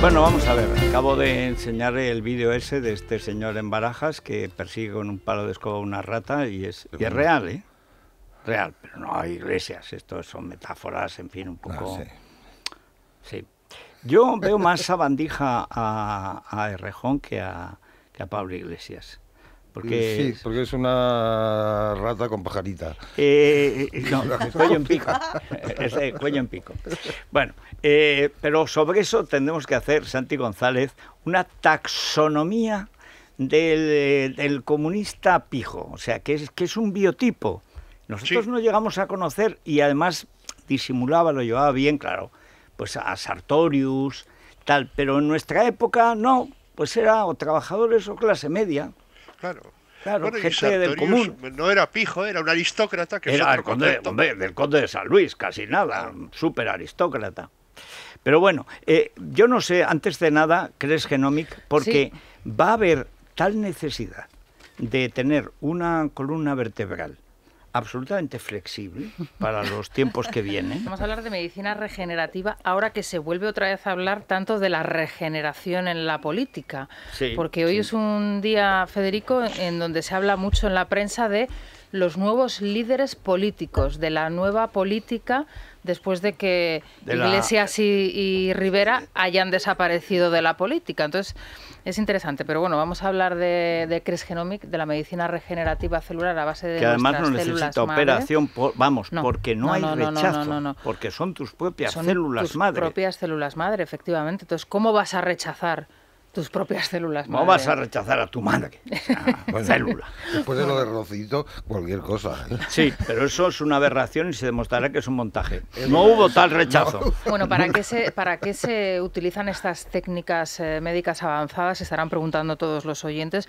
Bueno, vamos a ver. Acabo de enseñar el vídeo ese de este señor en Barajas que persigue con un palo de escoba una rata y es, real, ¿eh? Real, pero no hay iglesias. Esto son metáforas, en fin, un poco. Ah, sí. Yo veo más a a, a Errejón que a, que a Pablo Iglesias. Porque... Sí, porque es una rata con pajarita. Eh, eh, eh, no, cuello en pico. cuello en pico. Bueno, pero sobre eso tendremos que hacer, Santi González, una taxonomía del, comunista pijo. O sea, que es, que es un biotipo. Nosotros no llegamos a conocer y además disimulaba, lo llevaba bien, claro, pues a Sartorius, tal, pero en nuestra época no, pues era o trabajadores o clase media claro. del común. No era pijo, era un aristócrata que era el conde, del conde de San Luis, casi nada, un súper aristócrata. Pero bueno, eh, yo no sé, antes de nada, ¿crees Genomic? Porque va a haber tal necesidad de tener una columna vertebral absolutamente flexible para los tiempos que vienen. Vamos a hablar de medicina regenerativa ahora que se vuelve otra vez a hablar tanto de la regeneración en la política. porque hoy es un día, Federico, en donde se habla mucho en la prensa de los nuevos líderes políticos, de la nueva política después de que Iglesias y, y Rivera hayan desaparecido de la política. Entonces, es interesante, pero bueno, vamos a hablar de, de Cres Genomic, de la medicina regenerativa celular a base de Que además no necesita operación, vamos, porque no, hay rechazo, porque son tus propias son células tus propias células madre, efectivamente. Entonces, ¿cómo vas a rechazar tus propias células. No vas a rechazar a tu madre. Ah, pues célula. Después de lo de Rocito, cualquier cosa. ¿eh? Sí, pero eso es una aberración y se demostrará que es un montaje. Eh, no hubo tal rechazo. Bueno, ¿para qué, se, ¿para se utilizan estas técnicas eh, médicas avanzadas? Se estarán preguntando todos los oyentes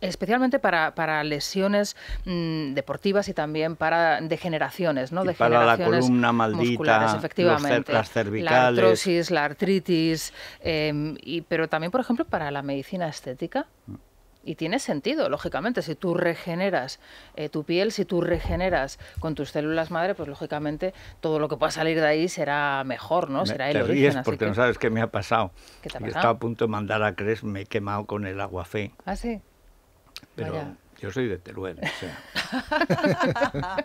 especialmente para, para lesiones mm, deportivas y también para degeneraciones, ¿no? Y para la columna maldita, efectivamente. las cervicales. La artrosis, la artritis, em, y, pero también, por ejemplo, para la medicina estética. Mm. Y tiene sentido, lógicamente, si tú regeneras eh, tu piel, si tú regeneras con tus células madre, pues lógicamente todo lo que pueda salir de ahí será mejor, ¿no? será el te Ríes porque no sabes qué me ha pasado. Yo estaba a punto de mandar a Cres, me he quemado con el fe. Ah, sí. Pero yo soy de Teruel. O sea.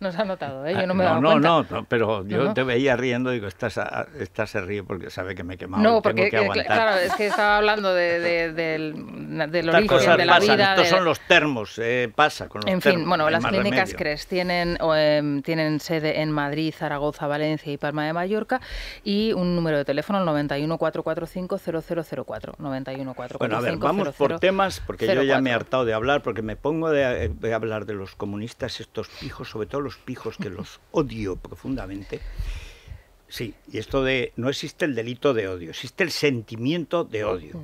Nos ha notado, ¿eh? yo no ah, me he dado no, cuenta. No, no, pero yo te veía riendo, y digo, estás estás se ríe porque sabe que me he quemado. No, porque tengo que claro, es que estaba hablando de, de, del, del origen, de la vida. Estos son los termos, eh, pasa con los En fin, bueno, las clínicas CRES tienen, em, tienen sede en Madrid, Zaragoza, Valencia y Palma de Mallorca y un número de teléfono al 91445 0004. 91 bueno, a ver, vamos por temas, porque yo ya me he hartado de hablar porque me pongo de, hablar de los comunistas, estos pijos, sobre todo los pijos que los odio profundamente, sí, y esto de no existe el delito de odio, existe el sentimiento de odio.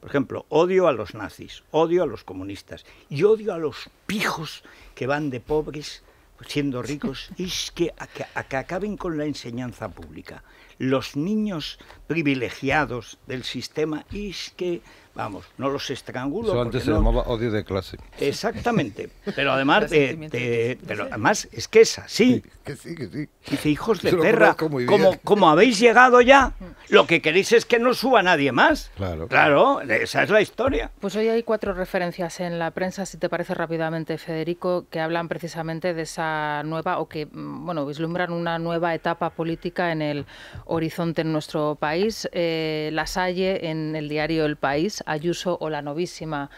Por ejemplo, odio a los nazis, odio a los comunistas y odio a los pijos que van de pobres pues, siendo ricos, es que, que, a que acaben con la enseñanza pública. Los niños privilegiados del sistema es que Vamos, no los estrangulo. Eso antes se llamaba odio de clase. Exactamente. Pero además, pero además es que es así. Sí, hijos de tierra, como, como habéis llegado ya, mm. lo que queréis es que no suba nadie más. Claro. Claro, esa es la historia. Pues hoy hay cuatro referencias en la prensa, si te parece rápidamente, Federico, que hablan precisamente de esa nueva, o que, mm, bueno, vislumbran una nueva etapa política en el horizonte en nuestro país. Eh, la Salle, en el diario El País, Ayuso o la novísima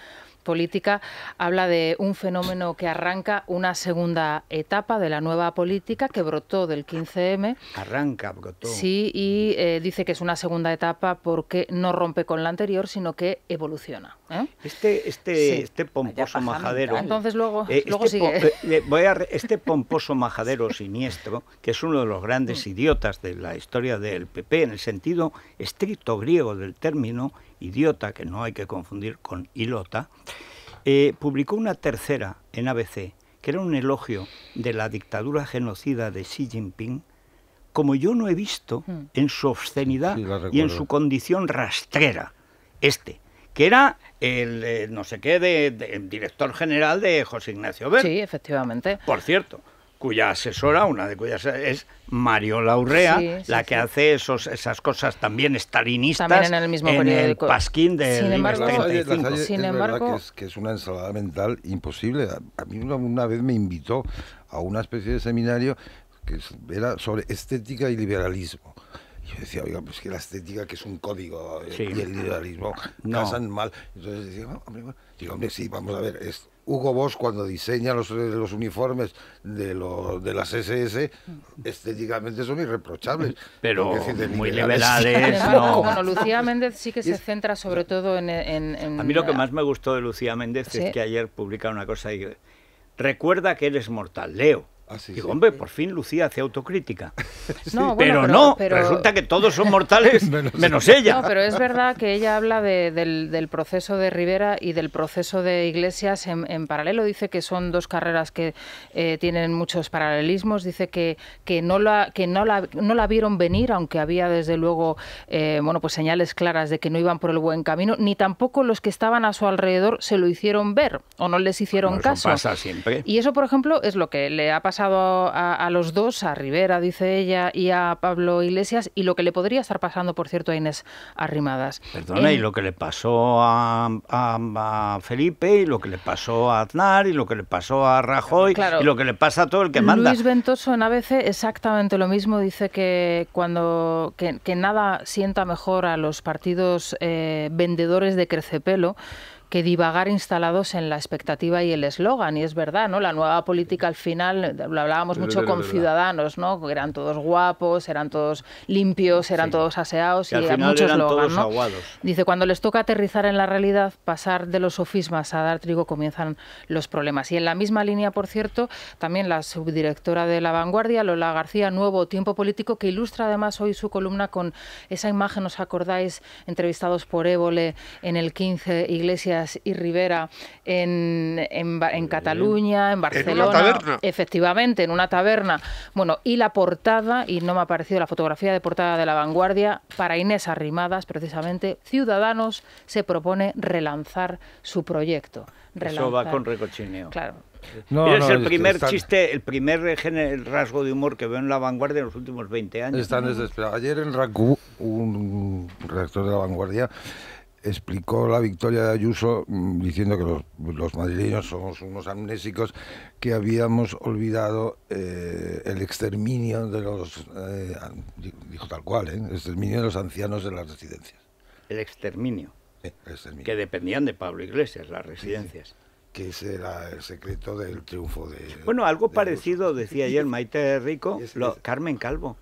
política, habla de un fenómeno que arranca una segunda etapa de la nueva política que brotó del 15M. Arranca, brotó. Sí, y eh, dice que es una segunda etapa porque no rompe con la anterior, sino que evoluciona. ¿eh? Este, este, este pomposo majadero. Entonces luego, sigue. voy a este pomposo majadero siniestro, que es uno de los grandes mm. idiotas de la historia del PP, en el sentido estricto griego del término, idiota, que no hay que confundir con Ilota, eh, publicó una tercera en ABC, que era un elogio de la dictadura genocida de Xi Jinping, como yo no he visto hmm. en su obscenidad y en su condición rastrera. Este, que era el eh, no sé qué de, director general de José Ignacio Ver. Sí, efectivamente. Por cierto, cuya asesora, una de cuyas es Mario Laurrea, la que hace esos, esas cosas también estalinistas también en el, mismo pasquín de Sin embargo, Sin es embargo... que es, una ensalada mental imposible. A, mí una, vez me invitó a una especie de seminario que era sobre estética y liberalismo. Yo decía, oiga, pues que la estética, que es un código, eh, y el liberalismo, no. casan mal. Entonces decía, hombre, hombre, sí, vamos a ver, esto. Hugo Bosch cuando diseña los, uniformes de, las SS, estéticamente son irreprochables. Pero muy liberales. no. Bueno, Lucía Méndez sí que se centra sobre todo en, A mí lo que más me gustó de Lucía Méndez es que ayer publica una cosa y... Recuerda que eres mortal, Leo. Ah, Digo, hombre, por fin Lucía hace autocrítica. no, pero, no, resulta que todos son mortales menos, ella. No, pero es verdad que ella habla del, proceso de Rivera y del proceso de Iglesias en, paralelo. Dice que son dos carreras que eh, tienen muchos paralelismos. Dice que, que, no, la, que no, no la vieron venir, aunque había desde luego eh, bueno, pues señales claras de que no iban por el buen camino, ni tampoco los que estaban a su alrededor se lo hicieron ver o no les hicieron caso. Y eso, por ejemplo, es lo que le ha pasado a, los dos, a Rivera, dice ella, y a Pablo Iglesias, y lo que le podría estar pasando, por cierto, a Inés Arrimadas. Perdona, y eh, lo que le pasó a, Felipe, y lo que le pasó a Aznar, y lo que le pasó a Rajoy, y lo que le pasa a todo el que manda. Luis Ventoso en ABC exactamente lo mismo, dice que cuando que, nada sienta mejor a los partidos eh, vendedores de crecepelo que divagar instalados en la expectativa y el eslogan. Y es verdad, ¿no? La nueva política al final, lo hablábamos mucho con ciudadanos, ¿no? Eran todos guapos, eran todos limpios, eran todos aseados y, y muchos eslogan, ¿no? Dice, cuando les toca aterrizar en la realidad, pasar de los sofismas a dar trigo comienzan los problemas. Y en la misma línea, por cierto, también la subdirectora de La Vanguardia, Lola García, Nuevo Tiempo Político, que ilustra además hoy su columna con esa imagen, ¿os acordáis? Entrevistados por Évole en el 15, Iglesias y Rivera en, en, en Cataluña, en Barcelona. Efectivamente, en una taberna. Bueno, y la portada, y no me ha parecido la fotografía de portada de La Vanguardia, para Inés Arrimadas, precisamente, Ciudadanos se propone relanzar su proyecto. Eso va con recochineo. Claro. es el primer chiste, el primer rasgo de humor que veo en la vanguardia en los últimos 20 años. Están desesperados. Ayer en RACU, un redactor de la vanguardia explicó la victoria de Ayuso mm, diciendo que los, madrileños somos unos amnésicos, que habíamos olvidado eh, el exterminio de los, eh, dijo tal cual, ¿eh? exterminio de los ancianos de las residencias. El exterminio. Que dependían de Pablo Iglesias, las residencias. que ese era el secreto del triunfo de... Bueno, algo parecido decía ayer Maite Rico, Carmen Calvo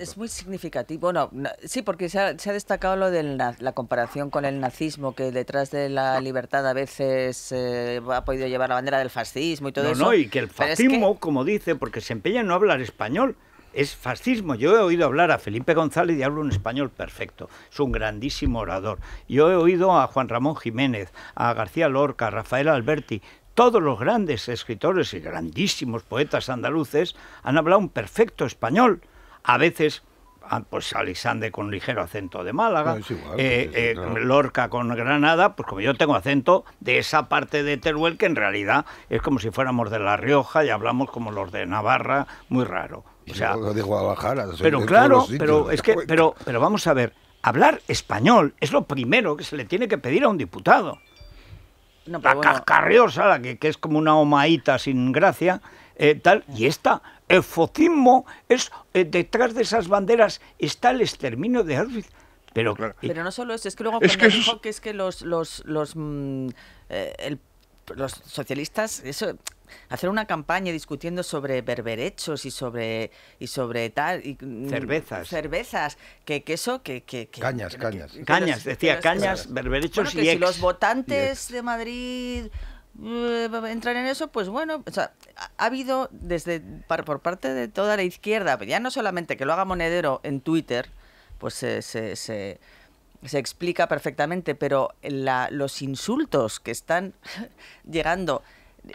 es, muy significativo. Bueno, sí, porque se ha, destacado lo de la, comparación con el nazismo, que detrás de la ah. libertad a veces eh, ha podido llevar la bandera del fascismo y todo eso. No, y que el fascismo, como dice, porque se empeña en no hablar español, es fascismo. Yo he oído hablar a Felipe González y hablo un español perfecto. Es un grandísimo orador. Yo he oído a Juan Ramón Jiménez, a García Lorca, a Rafael Alberti. Todos los grandes escritores y grandísimos poetas andaluces han hablado un perfecto español, a veces ah, pues Alisande con ligero acento de Málaga, ah, eh, eh, Lorca con Granada, pues como yo tengo acento de esa parte de Teruel que en realidad es como si fuéramos de La Rioja y hablamos como los de Navarra, muy raro. O sea, Pero claro, pero es que, pero, pero vamos a ver, hablar español es lo primero que se le tiene que pedir a un diputado la cascarriosa, la que, es como una omaita sin gracia, eh, tal, y esta, el focismo, es, eh, detrás de esas banderas está el exterminio de Auschwitz. Pero, pero no solo eso, es que luego es que dijo que los, los, los, mm, eh, socialistas, eso hacer una campaña discutiendo sobre berberechos y sobre y sobre tal y, mm, cervezas cervezas que, queso, eso que, cañas cañas cañas decía cañas berberechos y si los votantes de Madrid eh, entran en eso, pues bueno, ha habido desde por parte de toda la izquierda, ya no solamente que lo haga Monedero en Twitter, pues se, se, explica perfectamente, pero los insultos que están llegando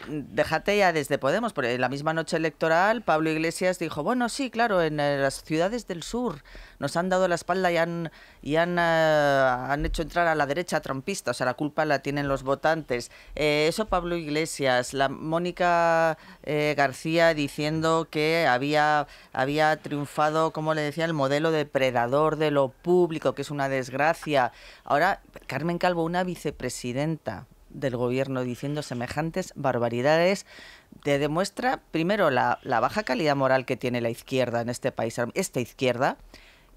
déjate ya desde Podemos, porque en la misma noche electoral Pablo Iglesias dijo, bueno, sí, claro, en eh, las ciudades del sur nos han dado la espalda y han, han, eh, han hecho entrar a la derecha trompista, o sea, la culpa la tienen los votantes. Eh, eso Pablo Iglesias, la Mónica García diciendo que había, había triunfado, como le decía, el modelo depredador de lo público, que es una desgracia. Ahora, Carmen Calvo, una vicepresidenta del gobierno diciendo semejantes barbaridades te demuestra, primero, la, baja calidad moral que tiene la izquierda en este país, esta izquierda,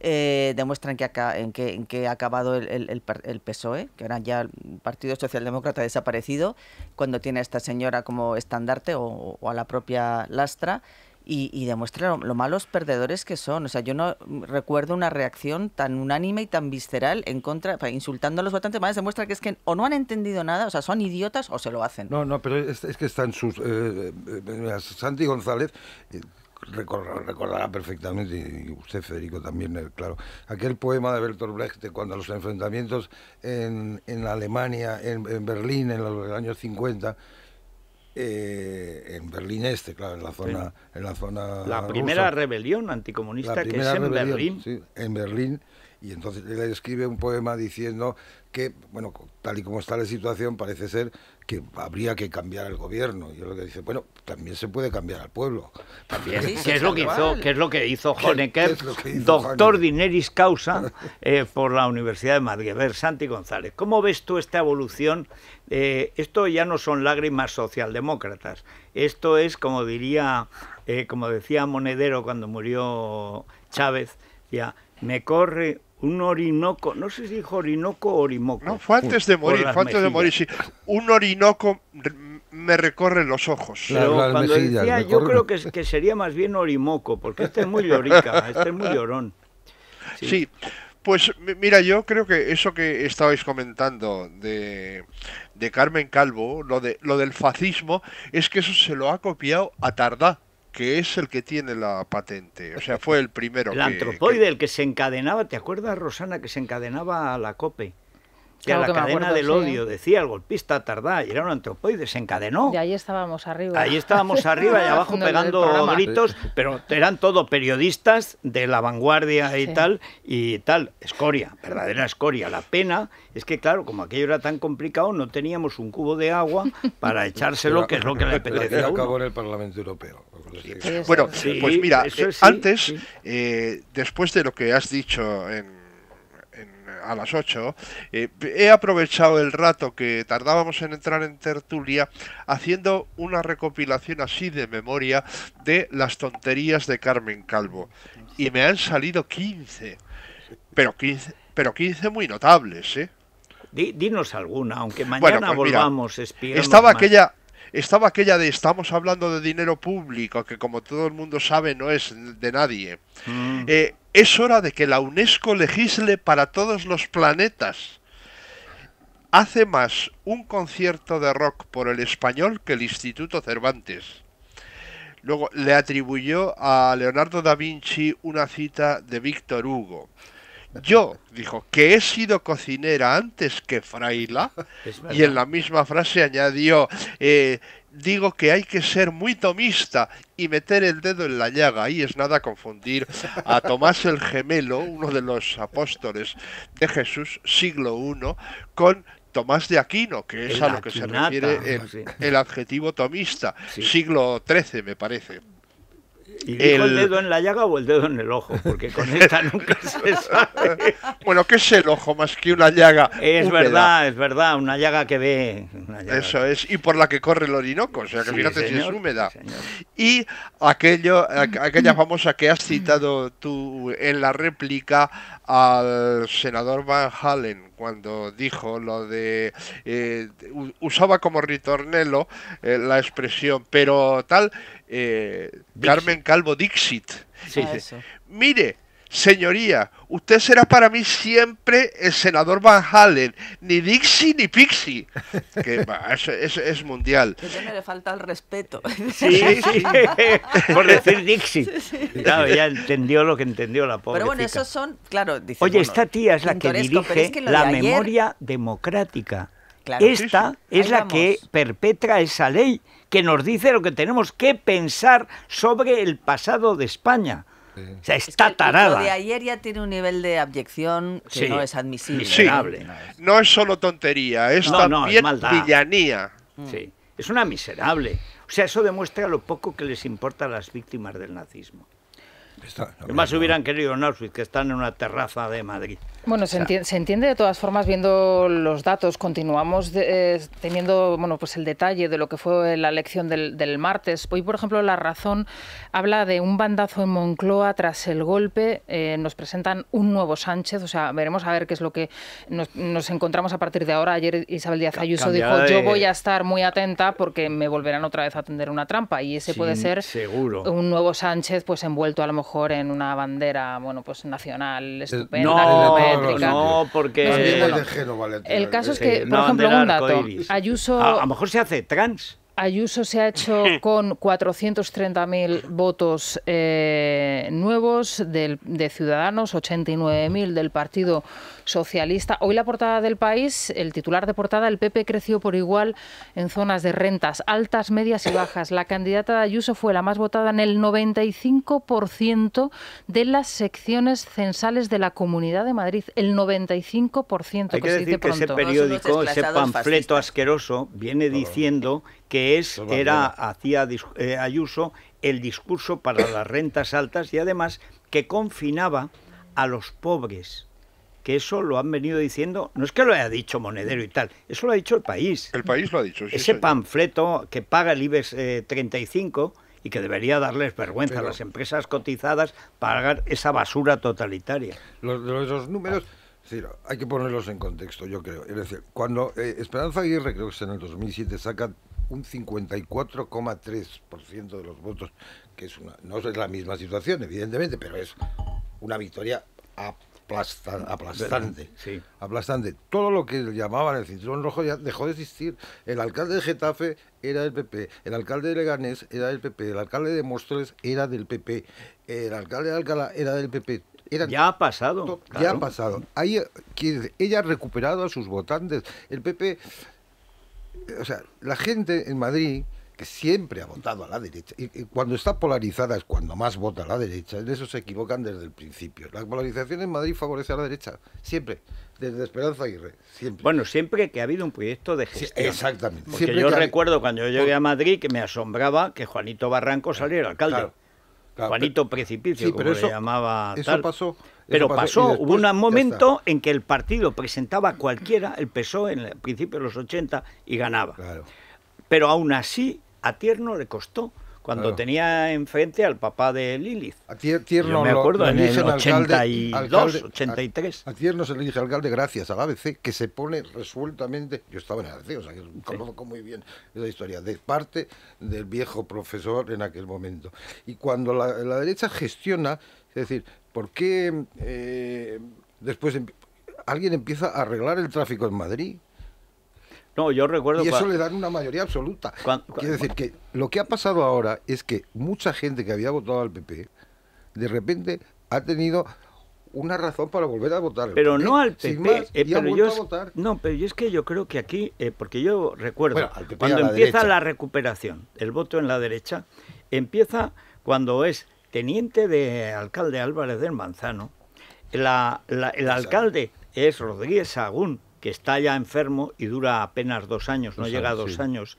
eh, demuestra que en, que, ha acabado el, PSOE, que ahora ya el Partido Socialdemócrata ha desaparecido, cuando tiene a esta señora como estandarte o a la propia lastra y, demuestra lo, malos perdedores que son. O sea, yo no recuerdo una reacción tan unánime y tan visceral en contra, insultando a los votantes, más demuestra que es que o no han entendido nada, o sea, son idiotas o se lo hacen. No, no, pero es, que están sus... Eh, eh, eh, Santi González... Recordará, perfectamente, y usted Federico también, claro, aquel poema de Bertolt Brecht cuando los enfrentamientos en, en Alemania, en, en, Berlín, en los años 50, eh, en Berlín Este, claro, en la zona... En la, zona la primera rebelión anticomunista que es en Berlín. Sí, en Berlín. Y entonces él escribe un poema diciendo que, bueno, tal y como está la situación, parece ser que habría que cambiar al gobierno. Y lo que dice, bueno, también se puede cambiar al pueblo. ¿Qué, es lo que hizo, ¿qué es lo que hizo Honecker, doctor dineris causa eh, por la Universidad de Madrid? A ver, Santi González, ¿cómo ves tú esta evolución? Eh, esto ya no son lágrimas socialdemócratas. Esto es, como diría, eh, como decía Monedero cuando murió Chávez, ya, me corre un Orinoco, no sé si dijo Orinoco o Orimoco. No, fue antes de morir, fue antes de morir, sí. Un Orinoco me recorre los ojos. cuando decía, yo creo que, sería más bien Orimoco, porque este es muy llorica, este es muy llorón. Sí. Pues mira, yo creo que eso que estabais comentando de, Carmen Calvo, lo, de, lo del fascismo, es que eso se lo ha copiado a Tardá que es el que tiene la patente. O sea, fue el primero. el antropoide, el que se encadenaba, ¿te acuerdas, Rosana, que se encadenaba a la COPE? Que a la cadena del odio, decía el golpista tardá, y era un antropoide, se encadenó. Y ahí estábamos arriba. Ahí estábamos arriba y abajo pegando gritos, pero eran todos periodistas de la vanguardia y tal, y tal, escoria, verdadera escoria. La pena es que, claro, como aquello era tan complicado, no teníamos un cubo de agua para echárselo, que es lo que le apetecía. Acabó en el Parlamento Europeo. Bueno, pues mira, antes, eh, después de lo que has dicho a las 8, eh, he aprovechado el rato que tardábamos en entrar en tertulia haciendo una recopilación así de memoria de las tonterías de Carmen Calvo. Y me han salido 15, pero 15, pero 15 muy notables, ¿eh? Dinos alguna, aunque mañana pues volvamos. estaba aquella estaba aquella de estamos hablando de dinero público, que como todo el mundo sabe no es de nadie. Mm. Eh, es hora de que la UNESCO legisle para todos los planetas. Hace más un concierto de rock por el español que el Instituto Cervantes. Luego le atribuyó a Leonardo da Vinci una cita de Víctor Hugo. Yo, dijo, que he sido cocinera antes que fraila, y en la misma frase añadió, eh, digo que hay que ser muy tomista y meter el dedo en la llaga. Ahí es nada confundir a Tomás el Gemelo, uno de los apóstoles de Jesús, siglo I, con Tomás de Aquino, que es a lo que se refiere el, adjetivo tomista, siglo XIII, me parece. ¿Y el... dedo en la llaga o el dedo en el ojo? Porque con esta nunca se sabe. bueno, ¿qué es el ojo más que una llaga? Es verdad, es verdad, una llaga que ve. Eso es, y por la que corre el Orinoco, o sea que fíjate si es húmeda. y aquello, aquella famosa que has citado tú en la réplica al senador Van Halen cuando dijo lo de eh, usaba como ritornelo eh, la expresión pero tal eh, Carmen Calvo Dixit. Ah, Mire, señoría, usted será para mí siempre el senador Van Halen, ni Dixie ni Pixie, que es, mundial. Que le falta el respeto. Sí, sí. por decir Dixit claro, ya entendió lo que entendió la pobre. Pero bueno, esos son, claro, Oye, esta tía es la que dirige la memoria democrática. esta es la que perpetra esa ley que nos dice lo que tenemos que pensar sobre el pasado de España. O sea, está tarada. tarada. de ayer ya tiene un nivel de abyección que no es admisible. No es solo tontería, es no, también es villanía. Mm. Sí, es una miserable. O sea, eso demuestra lo poco que les importa a las víctimas del nazismo. Más hubieran querido en que están en una terraza de Madrid. Bueno, se, entiende, de todas formas viendo los datos. Continuamos eh, teniendo bueno, pues el detalle de lo que fue la elección del, martes. Hoy, por ejemplo, La Razón habla de un bandazo en Moncloa tras el golpe. Eh, nos presentan un nuevo Sánchez. O sea, veremos a ver qué es lo que nos, encontramos a partir de ahora. Ayer Isabel Díaz Ayuso dijo, yo voy a estar muy atenta porque me volverán otra vez a tender una trampa. Y ese puede ser un nuevo Sánchez pues envuelto a lo mejor mejor en una bandera bueno pues nacional eh, estupenda no, no porque el caso es que por ejemplo un dato Ayuso a, lo mejor se hace trans Ayuso se ha hecho con 430.000 votos eh, nuevos de Ciudadanos, 89.000 del Partido socialista. Hoy la portada del país, el titular de portada, el PP creció por igual en zonas de rentas altas, medias y bajas. La candidata de Ayuso fue la más votada en el 95% de las secciones censales de la Comunidad de Madrid. El 95%. Hay que, decir que ese periódico, ese panfleto asqueroso, viene diciendo que es era hacía eh, Ayuso el discurso para las rentas altas y además que confinaba a los pobres que eso lo han venido diciendo, no es que lo haya dicho Monedero y tal, eso lo ha dicho el país. El país lo ha dicho, Ese panfleto que paga el IBEX 35 eh, y que debería darles vergüenza a las empresas cotizadas pagar esa basura totalitaria. Los, números... hay que ponerlos en contexto, yo creo. Es decir, cuando eh, Esperanza Aguirre, creo que en el 2007, saca un 54,3% de los votos, que es una, no es la misma situación, evidentemente, pero es una victoria a aplastante. Aplastante. Todo lo que llamaban el cinturón rojo ya dejó de existir. El alcalde de Getafe era del PP, el alcalde de Leganés era del PP, el alcalde de Mostres era del PP, el alcalde de Alcalá era del PP. ya ha pasado. Ya ha pasado. Ahí, ella ha recuperado a sus votantes. El PP, o sea, la gente en Madrid que siempre ha votado a la derecha. Y, cuando está polarizada es cuando más vota a la derecha. En eso se equivocan desde el principio. La polarización en Madrid favorece a la derecha, siempre. Desde Esperanza Aguirre, siempre. Bueno, siempre que ha habido un proyecto de gestión. exactamente. Porque yo recuerdo cuando yo llegué a Madrid que me asombraba que Juanito Barranco saliera alcalde. Juanito Precipicio, sí, como pero eso, le llamaba. Eso pasó. Pero pasó, hubo un momento en que el partido presentaba cualquiera, el PSOE en el principio de los 80, y ganaba. Pero aún así a Tierno le costó cuando tenía enfrente al papá de Lilith. A Tierno me acuerdo, en el 82, 83. A, Tierno se le al alcalde gracias al ABC, que se pone resueltamente, yo estaba en el ABC, o sea, que conozco muy bien esa historia, de parte del viejo profesor en aquel momento. Y cuando la, derecha gestiona, es decir, ¿por qué eh, después alguien empieza a arreglar el tráfico en Madrid? No, yo recuerdo. Y eso le dan una mayoría absoluta. Quiere decir que lo que ha pasado ahora es que mucha gente que había votado al PP, de repente ha tenido una razón para volver a votar. Pero no al PP. Eh, pero No, pero yo es que yo creo que aquí, eh, porque yo recuerdo, cuando empieza la recuperación, el voto en la derecha, empieza cuando es teniente de alcalde Álvarez del Manzano, el alcalde es Rodríguez Sagún, que está ya enfermo y dura apenas dos años, no llega a dos años.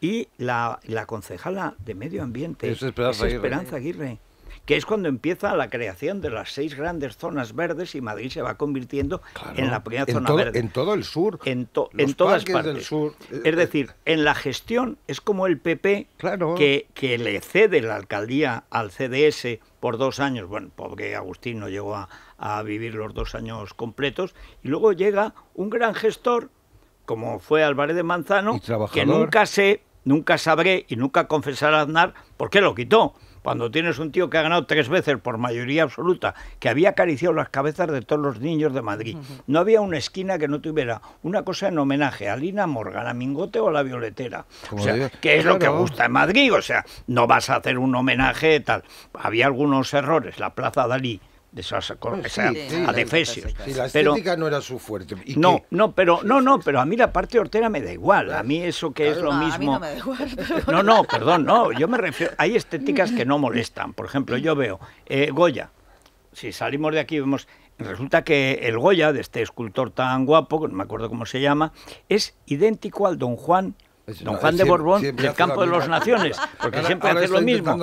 Y la, la, concejala de Medio Ambiente es Esperanza, Aguirre. que es cuando empieza la creación de las seis grandes zonas verdes y Madrid se va convirtiendo en la primera zona verde. En todo el sur. En, todas partes. Del sur. Eh, es decir, en la gestión es como el PP claro. que, que le cede la alcaldía al CDS por dos años, bueno, porque Agustín no llegó a, a vivir los dos años completos. Y luego llega un gran gestor, como fue Álvarez de Manzano, que nunca sé, nunca sabré y nunca confesará Aznar por qué lo quitó cuando tienes un tío que ha ganado tres veces por mayoría absoluta, que había acariciado las cabezas de todos los niños de Madrid, no había una esquina que no tuviera una cosa en homenaje a Lina Morgan, a Mingote o a la Violetera. o sea, que es lo que gusta en Madrid, o sea, no vas a hacer un homenaje tal. Había algunos errores, la Plaza Dalí, de pues esas, adefesios. estética no era su fuerte. no, no, pero no, no, pero a mí la parte hortera me da igual. A mí eso que es lo mismo. no, no, perdón, no. Yo me refiero. Hay estéticas que no molestan. Por ejemplo, yo veo eh, Goya. Si salimos de aquí vemos. Resulta que el Goya de este escultor tan guapo, no me acuerdo cómo se llama, es idéntico al Don Juan Don Juan de Borbón del campo de las naciones, porque siempre hace lo mismo.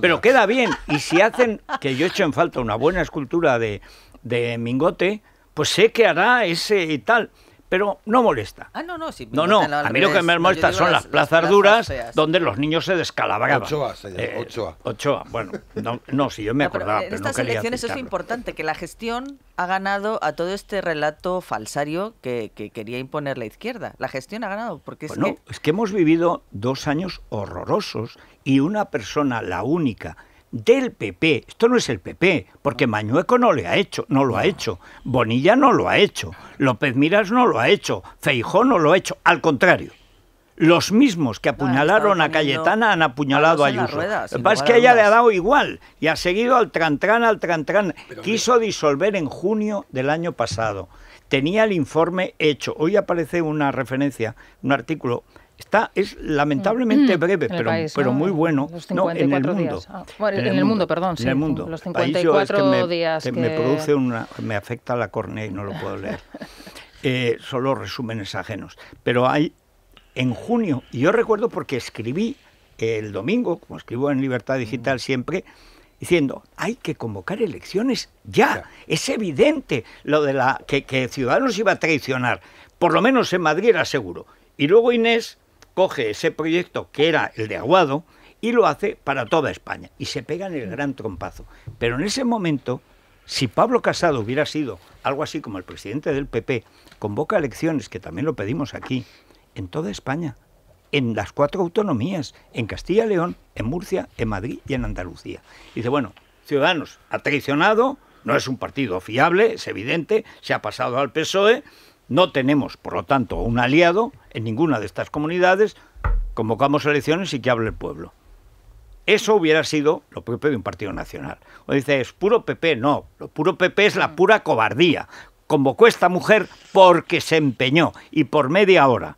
Pero queda bien. Y si hacen, que yo echo en falta una buena escultura de, de Mingote, pues sé que hará ese y tal pero no molesta. Ah, no, no, sí. No, a mí lo que me molesta son las, plazas, duras donde los niños se descalabraban. Ochoa, señor, eh, Ochoa. Ochoa, bueno, no, no sí, yo me acordaba. en estas elecciones es importante, que la gestión ha ganado a todo este relato falsario que, quería imponer la izquierda. La gestión ha ganado, porque es es que hemos vivido dos años horrorosos y una persona, la única, del PP, esto no es el PP, porque Mañueco no le ha hecho, no lo ha hecho, Bonilla no lo ha hecho, López Miras no lo ha hecho, Feijó no lo ha hecho, al contrario. Los mismos que apuñalaron a Cayetana han apuñalado a Ayuso. Lo que es que ella le ha dado igual y ha seguido al trantrán, al trantrán. Quiso disolver en junio del año pasado. Tenía el informe hecho. Hoy aparece una referencia, un artículo Está, es lamentablemente mm. breve, pero, pero muy bueno. en el mundo. Ah, en, el, mundo, perdón. En el mundo. Los 54 días. Que... Me produce una. Me afecta la cornea y no lo puedo leer. Eh, solo resúmenes ajenos. Pero hay. En junio, y yo recuerdo porque escribí el domingo, como escribo en Libertad Digital mm. siempre, diciendo, hay que convocar elecciones ya. Es evidente lo de la que, que Ciudadanos iba a traicionar. Por lo menos en Madrid era seguro. Y luego Inés coge ese proyecto que era el de Aguado y lo hace para toda España. Y se pega en el mm. gran trompazo. Pero en ese momento, si Pablo Casado hubiera sido algo así como el presidente del PP, convoca elecciones, que también lo pedimos aquí, en toda España, en las cuatro autonomías, en Castilla y León, en Murcia, en Madrid y en Andalucía. dice, bueno, Ciudadanos ha traicionado, no es un partido fiable, es evidente, se ha pasado al PSOE, no tenemos, por lo tanto, un aliado en ninguna de estas comunidades. Convocamos elecciones y que hable el pueblo. Eso hubiera sido lo propio de un partido nacional. O dice, es puro PP. No, lo puro PP es la mm. pura cobardía. Convocó esta mujer porque se empeñó y por media hora.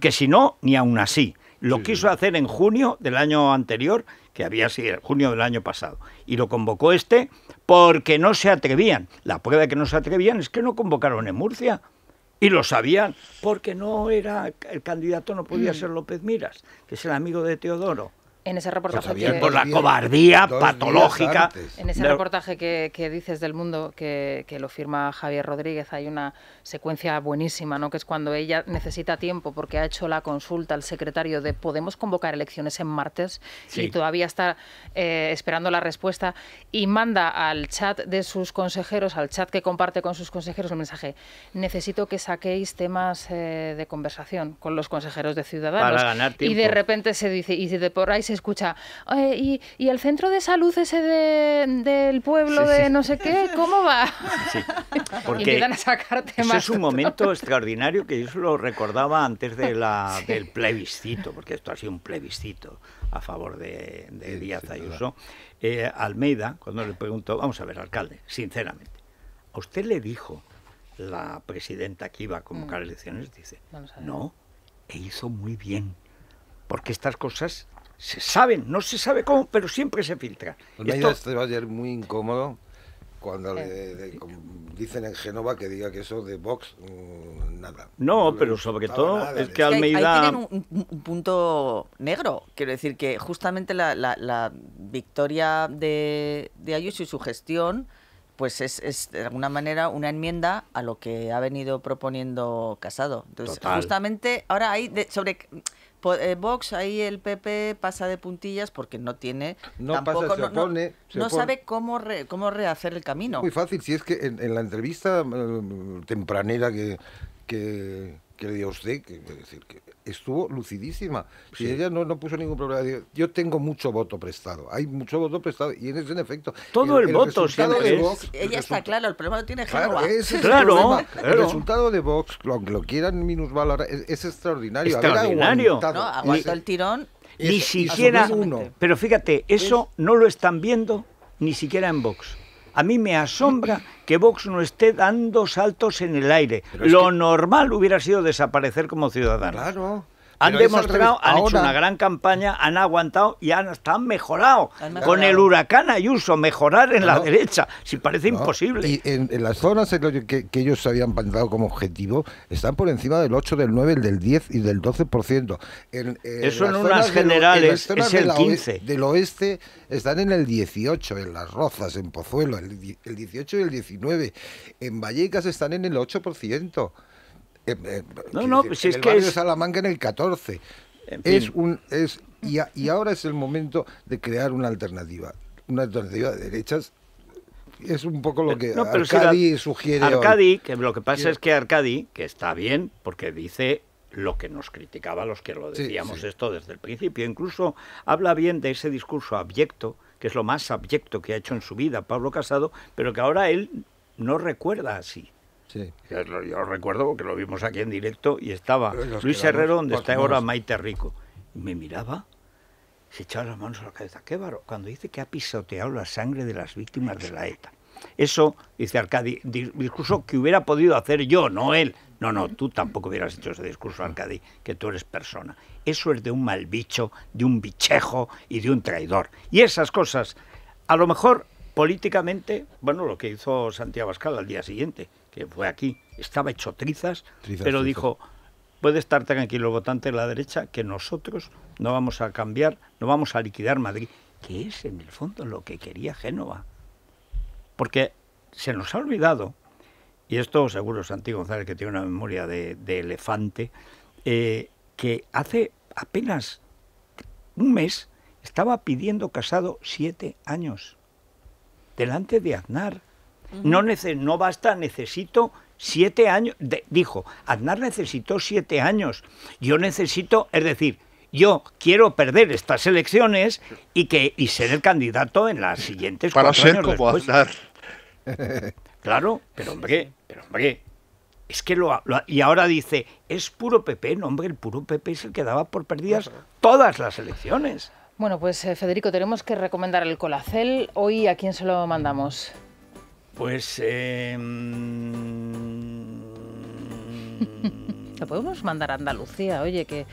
Que si no, ni aún así. Lo quiso hacer en junio del año anterior, que había sido junio del año pasado. Y lo convocó este porque no se atrevían. La prueba de que no se atrevían es que no convocaron en Murcia. Y lo sabían, porque no era el candidato no podía mm. ser López Miras, que es el amigo de Teodoro. En ese reportaje. Pues por la cobardía patológica. En ese reportaje que, dices del mundo, que, lo firma Javier Rodríguez, hay una secuencia buenísima, ¿no? Que es cuando ella necesita tiempo porque ha hecho la consulta al secretario de podemos convocar elecciones en martes y todavía está eh, esperando la respuesta y manda al chat de sus consejeros, al chat que comparte con sus consejeros el mensaje: necesito que saquéis temas eh, de conversación con los consejeros de Ciudadanos. Para ganar tiempo. Y de repente se dice, y de por ahí se escucha, y, el centro de salud ese del pueblo de no sé qué, cómo va? Sí, porque sacarte eso más. es un momento extraordinario que yo lo recordaba antes de la, del plebiscito, porque esto ha sido un plebiscito a favor de, Díaz Ayuso. Eh, Almeida, cuando le preguntó, vamos a ver, alcalde, sinceramente, ¿a usted le dijo la presidenta que iba a convocar mm. elecciones? Dice, no, e hizo muy bien, porque estas cosas se saben, no se sabe cómo, pero siempre se filtra. Esto... Este va a ser muy incómodo cuando le, eh, dicen en Genova que diga que eso de Vox, mm, nada. No, pero sobre todo es que Almeida... Ahí, un, punto negro. Quiero decir que justamente la, victoria de, de, Ayuso y su gestión pues es, de alguna manera una enmienda a lo que ha venido proponiendo Casado. Entonces, justamente ahora hay sobre eh, Vox ahí el PP pasa de puntillas porque no tiene no no, sabe cómo cómo rehacer el camino. Muy fácil, si es que en, la entrevista mm, tempranera que que le diga usted, que, decir, que estuvo lucidísima. Si ella no, no puso ningún problema, yo tengo mucho voto prestado, hay mucho voto prestado, y en ese efecto. Todo el, voto, de Vox, Ella está claro, el problema lo tiene Claro, el, resultado de Vox, lo, lo quieran minusvalorar, es, es extraordinario. Extraordinario. no, el tirón. Ni siquiera. Pero fíjate, eso no lo están viendo ni siquiera en Vox. A mí me asombra que Vox no esté dando saltos en el aire. Lo normal hubiera sido desaparecer como ciudadano. Claro. Han demostrado, han hecho una gran campaña, han aguantado y han, mejorado. Con el huracán Ayuso, mejorar en la derecha, si parece imposible. Y en, las zonas que, ellos habían planteado como objetivo, están por encima del 8, del 9, del 10 y del 12%. En, en Eso en unas generales es el 15. del oeste están en el 18, en Las Rozas, en Pozuelo, el, el 18 y el 19. En Vallecas están en el 8%. Eh, eh, no, no, si pues es que Salamanca en el 14. es un, es, y, ahora es el momento de crear una alternativa, una alternativa de derechas es un poco lo eh, que Arcadi sugiere. Arcadi, que lo que pasa es que Arcadi, que está bien, porque dice lo que nos criticaba los que lo decíamos esto desde el principio, incluso habla bien de ese discurso abyecto, que es lo más abyecto que ha hecho en su vida Pablo Casado, pero que ahora él no recuerda así. Yo, recuerdo que lo vimos aquí en directo y estaba Luis Herrero, donde está ahora Maite Rico. Y me miraba, se echaba las manos a la cabeza. Qué barro. Cuando dice que ha pisoteado la sangre de las víctimas de la ETA. Eso, dice Arcadi, discurso que hubiera podido hacer yo, no él. No, no, tú tampoco hubieras hecho ese discurso, Arcadi, que tú eres persona. Eso es de un mal bicho, de un bichejo y de un traidor. Y esas cosas, a lo mejor políticamente, bueno, lo que hizo Santiago Abascal al día siguiente, que fue aquí, estaba hecho trizas, pero dijo, puede estar tranquilo votante de la derecha que nosotros no vamos a cambiar, no vamos a liquidar Madrid, que es en el fondo lo que quería Génova. Porque se nos ha olvidado, y esto seguro Santiago González que tiene una memoria de, elefante, eh, que hace apenas un mes estaba pidiendo casado siete años delante de Aznar. no, no basta, necesito siete años. dijo, Aznar necesitó siete años. Yo necesito, es decir, yo quiero perder estas elecciones y que ser el candidato en las siguientes. Para ser como Claro, pero hombre, pero hombre, es que lo, y ahora dice es puro PP, no hombre, el puro PP es el que daba por perdidas todas las elecciones. Bueno, pues eh, Federico, tenemos que recomendar el Colacel. Hoy, ¿a quién se lo mandamos? Pues... Em, lo podemos mandar a Andalucía, oye, que...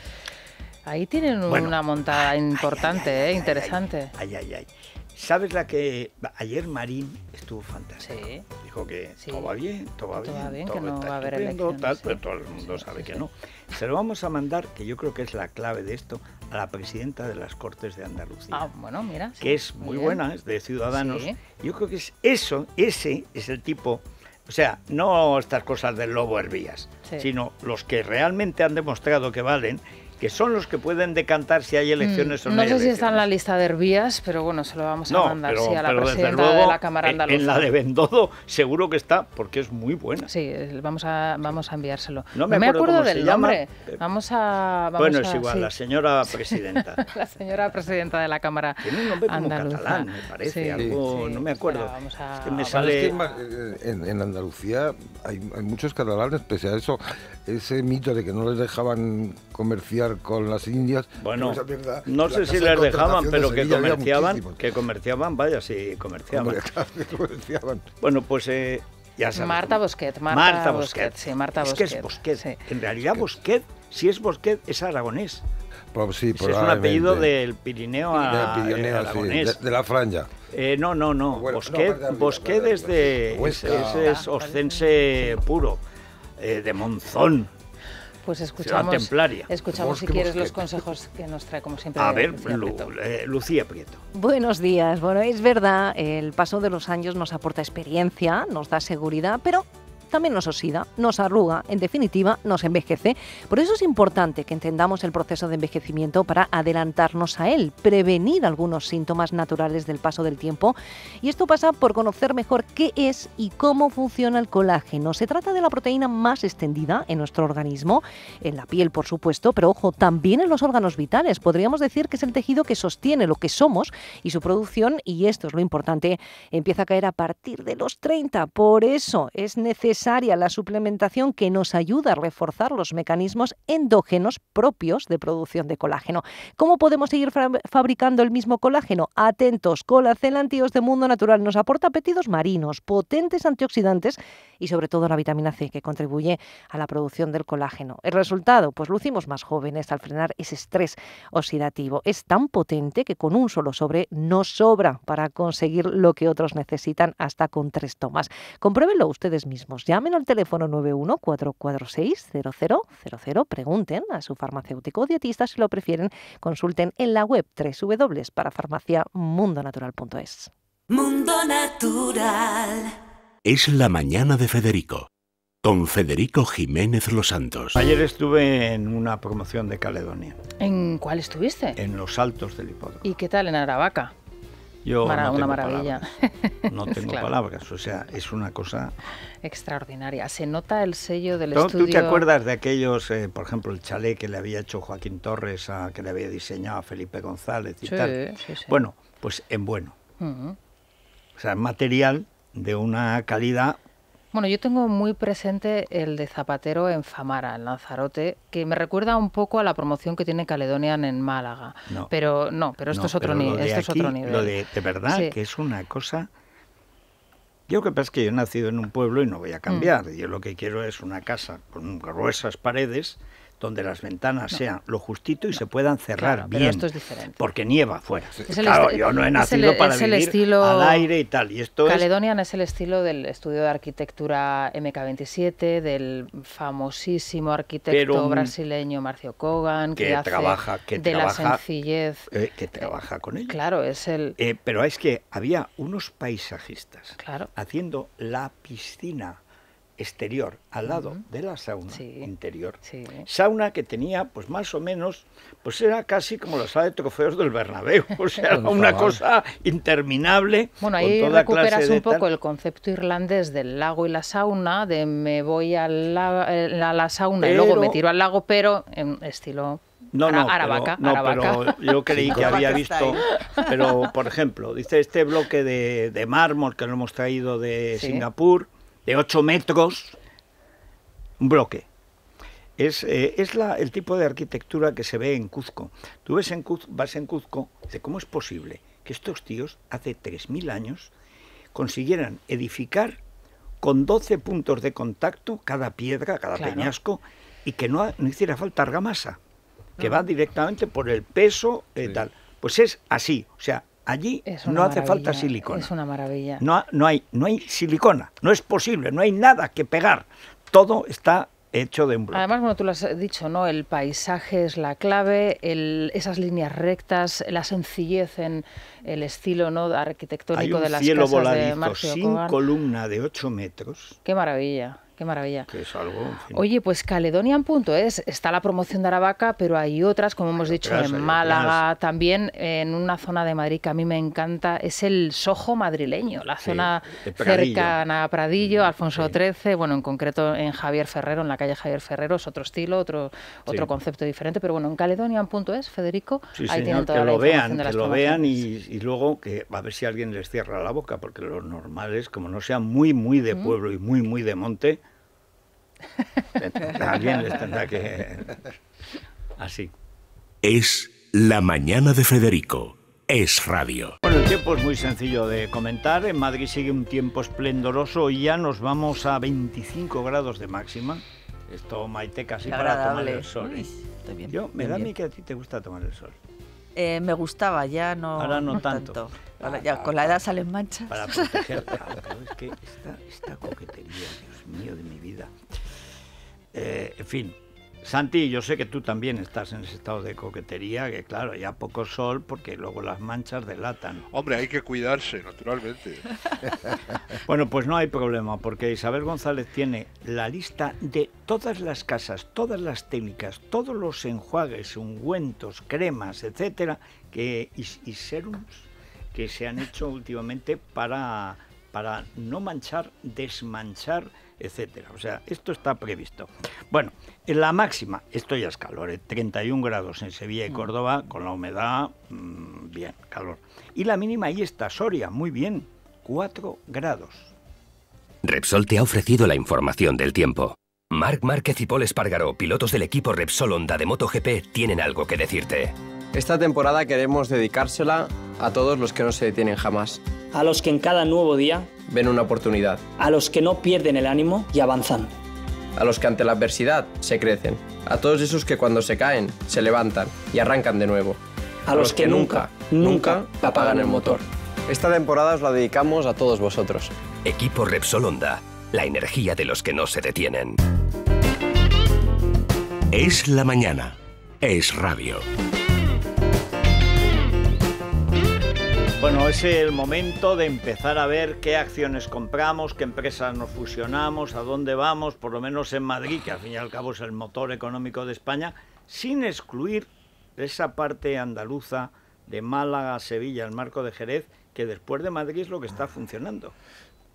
Ahí tienen una montada importante, eh, interesante. Ay, ay, ay. ¿Sabes la que ayer Marín estuvo fantástico? Sí. Dijo que todo va bien, todo va bien, que no va a haber elecciones, pero todo el mundo sabe que no. Se lo vamos a mandar, que yo creo que es la clave de esto, a la presidenta de las Cortes de Andalucía. Ah, bueno, mira. que es muy, buena, es de Ciudadanos. Yo creo que es eso, ese es el tipo, o sea, no estas cosas del lobo Hervías, sino los que realmente han demostrado que valen que son los que pueden decantar si hay elecciones mm, o no. No sé si está en la lista de Hervías, pero bueno, se lo vamos a mandar a la presidenta de la Cámara eh, Andaluza. En, la de Bendodo seguro que está, porque es muy buena. Sí, vamos a, vamos a enviárselo. No me, acuerdo, del nombre. Eh, vamos a. bueno, es igual, la señora presidenta. la señora presidenta de la Cámara. Tiene un nombre como Andaluza. catalán, me parece. no me acuerdo. es que me sale. Eh, en, en, Andalucía hay, hay muchos catalanes, pese a eso, ese mito de que no les dejaban comerciar con las Indias. Bueno, no sé si les dejaban, pero que comerciaban, que comerciaban, vaya, si comerciaban. Bueno, pues eh, ya sabes. Marta Bosquet, Marta, Bosquet, sí, Marta Bosquet. Es En realidad Bosquet, si es Bosquet, es aragonés. Pues es un apellido del Pirineo eh, aragonés. de, la franja. Eh, no, no, no. Bosquet, Bosquet es de. es, oscense puro, de Monzón. Pues escuchamos, escuchamos si quieres los consejos que nos trae, como siempre. A ver, eh, Lucía Prieto. Buenos días. Bueno, es verdad, el paso de los años nos aporta experiencia, nos da seguridad, pero también nos oxida, nos arruga, en definitiva nos envejece. Por eso es importante que entendamos el proceso de envejecimiento para adelantarnos a él, prevenir algunos síntomas naturales del paso del tiempo. Y esto pasa por conocer mejor qué es y cómo funciona el colágeno. Se trata de la proteína más extendida en nuestro organismo, en la piel por supuesto, pero ojo, también en los órganos vitales. Podríamos decir que es el tejido que sostiene lo que somos y su producción, y esto es lo importante, empieza a caer a partir de los 30. Por eso es necesario la suplementación que nos ayuda a reforzar los mecanismos endógenos propios de producción de colágeno. ¿Cómo podemos seguir fabricando el mismo colágeno? Atentos, Colacelantíos de Mundo Natural nos aporta apetitos marinos, potentes antioxidantes y sobre todo la vitamina C, que contribuye a la producción del colágeno. El resultado, pues lucimos más jóvenes al frenar ese estrés oxidativo. Es tan potente que con un solo sobre no sobra para conseguir lo que otros necesitan hasta con tres tomas. Compruébenlo ustedes mismos. Llamen al teléfono 914460000, pregunten a su farmacéutico o dietista si lo prefieren, consulten en la web www.parafarmaciamundonatural.es. Mundo Natural es La Mañana de Federico, con Federico Jiménez Los Santos. Ayer estuve en una promoción de Caledonia. ¿En cuál estuviste? En los altos del hipódromo. ¿Y qué tal en Aravaca? Yo una maravilla. No tengo palabras, o sea, es una cosa extraordinaria. Se nota el sello del estudio. ¿Tú te acuerdas de aquellos, eh, por ejemplo, el chalet que le había hecho Joaquín Torres, que le había diseñado a Felipe González y tal? Sí, sí. Bueno, pues en bueno. O sea, material de una calidad bueno, yo tengo muy presente el de Zapatero en Famara, en Lanzarote, que me recuerda un poco a la promoción que tiene Caledonian en Málaga. pero no, pero esto, es, otro esto es, otro nivel. de, verdad, que es una cosa... Yo que pasa es que yo he nacido en un pueblo y no voy a cambiar. Mm. Yo lo que quiero es una casa con gruesas paredes donde las ventanas sean lo justito y se puedan cerrar bien. Pero esto es diferente. Porque nieva fuera. Claro, yo no he nacido para vivir estilo, al aire y tal. Y Caledonian es... el estilo del estudio de arquitectura MK27, del famosísimo arquitecto mm, brasileño Marcio Kogan, que, hace trabaja, de la sencillez. Eh, que trabaja eh, con él. Claro, es el... Eh, pero es que había unos paisajistas haciendo la piscina exterior, al lado de la sauna interior. Sauna que tenía, pues más o menos, pues era casi como la sala de trofeos del Bernabéu, o sea, una cosa interminable. Bueno, ahí recuperas un poco el concepto irlandés del lago y la sauna, de me voy eh, a la, sauna y luego me tiro al lago, pero en estilo no, no, pero, no pero, yo creí que había visto. Pero, por ejemplo, dice este bloque de, mármol que lo hemos traído de Singapur, de 8 metros, un bloque. Es, eh, es la, el tipo de arquitectura que se ve en Cuzco. Tú ves en Cuzco, vas en Cuzco, dice, ¿cómo es posible que estos tíos hace 3.000 años consiguieran edificar con 12 puntos de contacto cada piedra, cada peñasco, y que no, hiciera falta argamasa, que va directamente por el peso eh, tal? Pues es así, o sea, Allí no hace falta silicona. Es una maravilla. No, hay, no hay silicona, no es posible, no hay nada que pegar. Todo está hecho de un bloque. Además, bueno, tú lo has dicho, ¿no? El paisaje es la clave, esas líneas rectas, la sencillez en el estilo ¿no? arquitectónico de las casas de Marcio sin columna de 8 metros. Qué maravilla. Qué maravilla. Oye, algo, en punto Oye, pues está la promoción de Aravaca, pero hay otras, como hemos dicho, en Málaga, también en una zona de Madrid que a mí me encanta, es el Sojo madrileño, la zona cercana a Pradillo, mm, Alfonso XIII, bueno, en concreto en Javier Ferrero, en la calle Javier Ferrero, es otro estilo, otro, otro concepto diferente, pero bueno, en caledonian.es, Federico, ahí tienen toda la lo de que lo vean y, y, luego que a ver si alguien les cierra la boca, porque los normales, como no sean muy, muy de pueblo y muy, muy de monte, Alguien les tendrá que... Así. Es la mañana de Federico. Es radio. Bueno, el tiempo es muy sencillo de comentar. En Madrid sigue un tiempo esplendoroso y ya nos vamos a 25 grados de máxima. Esto, Maite, casi para tomar el sol. ¿eh? me da a mí que a ti te gusta tomar el sol. Eh, me gustaba, ya no. Ahora no, tanto. ya, con la edad salen manchas. Para proteger. es que esta coquetería. mío de mi vida. Eh, en fin, Santi, yo sé que tú también estás en ese estado de coquetería, que claro, ya poco sol porque luego las manchas delatan. Hombre, hay que cuidarse, naturalmente. bueno, pues no hay problema, porque Isabel González tiene la lista de todas las casas, todas las técnicas, todos los enjuagues, ungüentos, cremas, etcétera, que, y, serums que se han hecho últimamente para, para no manchar, desmanchar etcétera. O sea, esto está previsto. Bueno, en la máxima, esto ya es calor, 31 ¿eh? grados en Sevilla y mm. Córdoba, con la humedad, mm, bien, calor. Y la mínima ahí está, Soria, muy bien, 4 grados. Repsol te ha ofrecido la información del tiempo. Marc Márquez y Paul Espargaró, pilotos del equipo Repsol Honda de MotoGP, tienen algo que decirte. Esta temporada queremos dedicársela a todos los que no se detienen jamás. A los que en cada nuevo día ven una oportunidad. A los que no pierden el ánimo y avanzan. A los que ante la adversidad se crecen. A todos esos que cuando se caen, se levantan y arrancan de nuevo. A, los, que, nunca, nunca, apagan el motor. Esta temporada os la dedicamos a todos vosotros. Equipo Repsol Honda, la energía de los que no se detienen. Es la mañana. Es radio. Bueno, es el momento de empezar a ver qué acciones compramos, qué empresas nos fusionamos, a dónde vamos, por lo menos en Madrid, que al fin y al cabo es el motor económico de España, sin excluir esa parte andaluza de Málaga, Sevilla, el marco de Jerez, que después de Madrid es lo que está funcionando.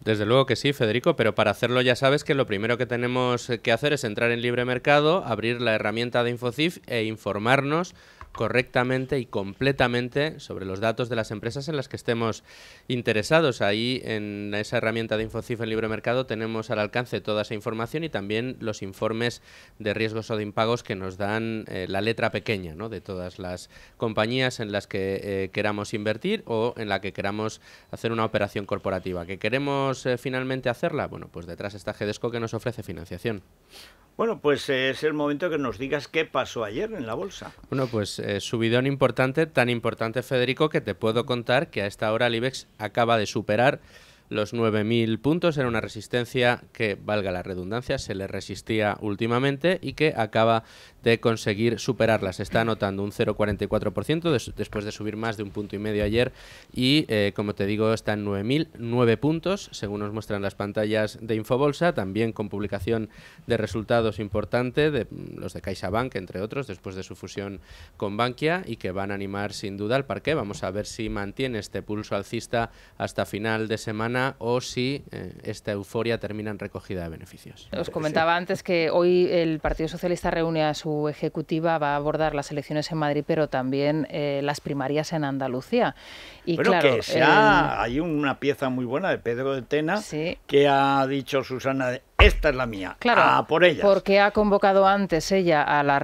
Desde luego que sí, Federico, pero para hacerlo ya sabes que lo primero que tenemos que hacer es entrar en libre mercado, abrir la herramienta de InfoCIF e informarnos correctamente y completamente sobre los datos de las empresas en las que estemos interesados. Ahí en esa herramienta de InfoCif en libre mercado tenemos al alcance toda esa información y también los informes de riesgos o de impagos que nos dan eh, la letra pequeña de todas las compañías en las que eh, queramos invertir o en la que queramos hacer una operación corporativa. ¿Que queremos eh, finalmente hacerla? Bueno, pues detrás está GEDESCO que nos ofrece financiación. Bueno, pues es el momento que nos digas qué pasó ayer en la bolsa. Bueno, pues su eh, subidón importante, tan importante Federico, que te puedo contar que a esta hora el IBEX acaba de superar los 9.000 puntos era una resistencia que, valga la redundancia, se le resistía últimamente y que acaba de conseguir superarla. Se está anotando un 0,44% después de subir más de un punto y medio ayer y, eh, como te digo, está en 9.009 puntos, según nos muestran las pantallas de Infobolsa, también con publicación de resultados importante de mm, los de CaixaBank, entre otros, después de su fusión con Bankia y que van a animar sin duda al parque. Vamos a ver si mantiene este pulso alcista hasta final de semana o si eh, esta euforia termina en recogida de beneficios. Os comentaba antes que hoy el Partido Socialista reúne a su ejecutiva, va a abordar las elecciones en Madrid, pero también eh, las primarias en Andalucía. Y bueno, que sea, hay una pieza muy buena de Pedro de Tena que ha dicho Susana esta es la mía, claro, ah, por ella. Porque ha convocado antes ella a la,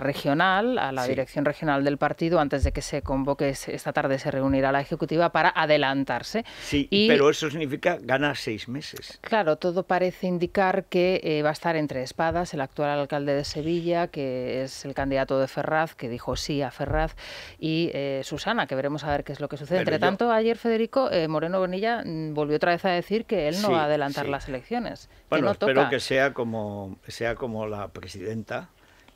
regional, a la dirección regional del partido, antes de que se convoque esta tarde, se reunirá la ejecutiva para adelantarse. Sí, pero eso significa ganar seis meses. Claro, todo parece indicar que eh, va a estar entre espadas el actual alcalde de Sevilla, que es el candidato de Ferraz, que dijo sí a Ferraz, y eh, Susana, que veremos a ver qué es lo que sucede. entre tanto, ayer Federico eh, Moreno Bonilla mm, volvió otra vez a decir que él no va a adelantar las elecciones. Bueno, bueno, espero que sea como, sea como la presidenta,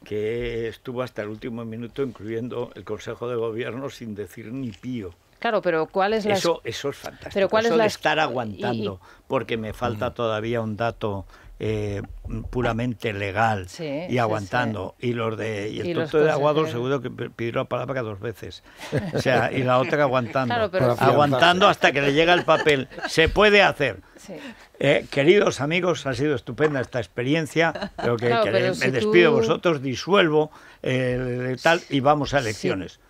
que estuvo hasta el último minuto, incluyendo el Consejo de Gobierno, sin decir ni pío. Claro, pero ¿cuál es la...? Eso, eso es fantástico, pero ¿cuál es de estar aguantando, porque me falta mm. todavía un dato eh, puramente legal y aguantando. Y los de y el tonto de Aguado seguro que pidió la palabra dos veces. O sea, y la otra aguantando. aguantando hasta que le llega el papel. Se puede hacer. Eh, queridos amigos, ha sido estupenda esta experiencia. lo que, me despido de vosotros, disuelvo eh, tal y vamos a elecciones.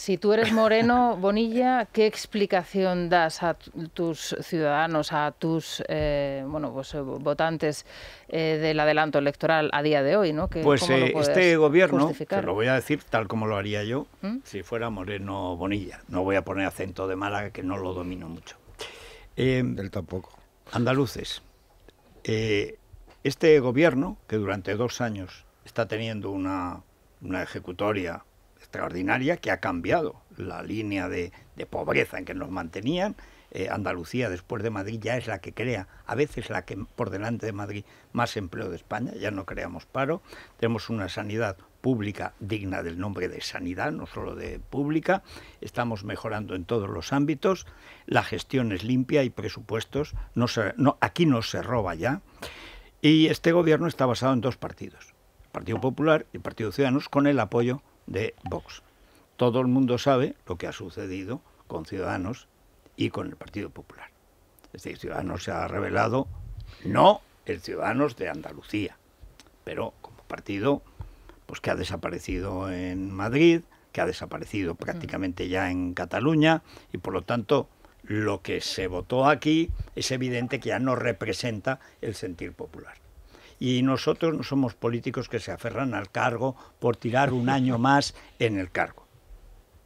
Si tú eres moreno, Bonilla, ¿qué explicación das a tus ciudadanos, a tus eh, bueno, pues, eh, votantes eh, del adelanto electoral a día de hoy? pues este gobierno, te lo voy a decir tal como lo haría yo, ¿Mm? si fuera moreno Bonilla. No voy a poner acento de Málaga, que no lo domino mucho. tampoco. Andaluces. este gobierno, que durante dos años está teniendo una, una ejecutoria extraordinaria que ha cambiado la línea de, pobreza en que nos mantenían. Eh, Andalucía, después de Madrid, ya es la que crea, a veces la que por delante de Madrid, más empleo de España, ya no creamos paro. Tenemos una sanidad pública digna del nombre de sanidad, no solo de pública. Estamos mejorando en todos los ámbitos. La gestión es limpia y presupuestos. No aquí no se roba ya. Y este gobierno está basado en dos partidos, Partido Popular y el Partido Ciudadanos, con el apoyo de Vox. Todo el mundo sabe lo que ha sucedido con Ciudadanos y con el Partido Popular. Es decir, Ciudadanos se ha revelado, no el Ciudadanos de Andalucía, pero como partido pues que ha desaparecido en Madrid, que ha desaparecido prácticamente ya en Cataluña y por lo tanto lo que se votó aquí es evidente que ya no representa el sentir popular. Y nosotros no somos políticos que se aferran al cargo por tirar un año más en el cargo.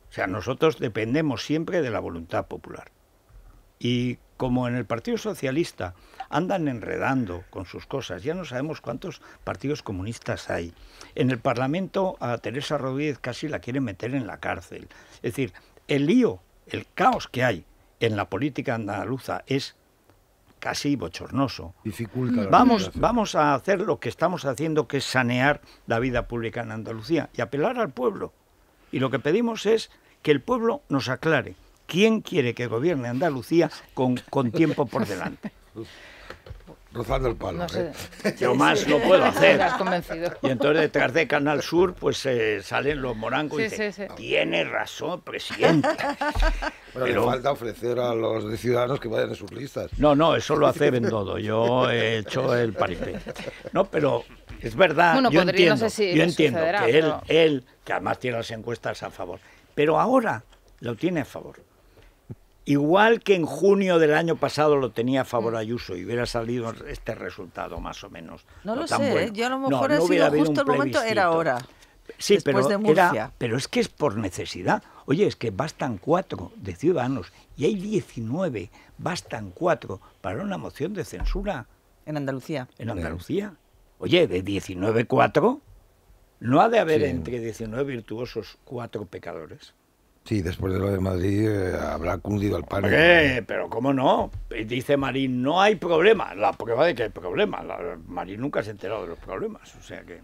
O sea, nosotros dependemos siempre de la voluntad popular. Y como en el Partido Socialista andan enredando con sus cosas, ya no sabemos cuántos partidos comunistas hay. En el Parlamento a Teresa Rodríguez casi la quieren meter en la cárcel. Es decir, el lío, el caos que hay en la política andaluza es casi bochornoso. vamos, vamos a hacer lo que estamos haciendo, que es sanear la vida pública en Andalucía y apelar al pueblo. Y lo que pedimos es que el pueblo nos aclare quién quiere que gobierne Andalucía con, con tiempo por delante. rozando el palo. ¿eh? Yo más no puedo hacer. Y entonces detrás de Canal Sur pues eh, salen los morangos y dicen, tiene razón, presidente. Pero, le falta ofrecer a los Ciudadanos que vayan en sus listas. No, no, eso lo hace Bendodo. Yo he hecho el paripé. No, pero es verdad, yo entiendo, yo entiendo que él, él, que además tiene las encuestas a favor, pero ahora lo tiene a favor. Igual que en junio del año pasado lo tenía a favor Ayuso y hubiera salido este resultado más o menos. No, lo sé, ¿eh? yo a lo mejor ha sido justo el momento, era ahora. Sí, pero, pero es que es por necesidad. Oye, es que bastan cuatro de ciudadanos y hay 19, bastan cuatro para una moción de censura. En Andalucía. En Andalucía. Oye, de 19, cuatro, no ha de haber entre 19 virtuosos cuatro pecadores. Sí, después de lo de Madrid eh, habrá cundido al pan. Pero cómo no. Dice Marín, no hay problema. La prueba de que hay problema. Marín nunca se ha enterado de los problemas. O sea que.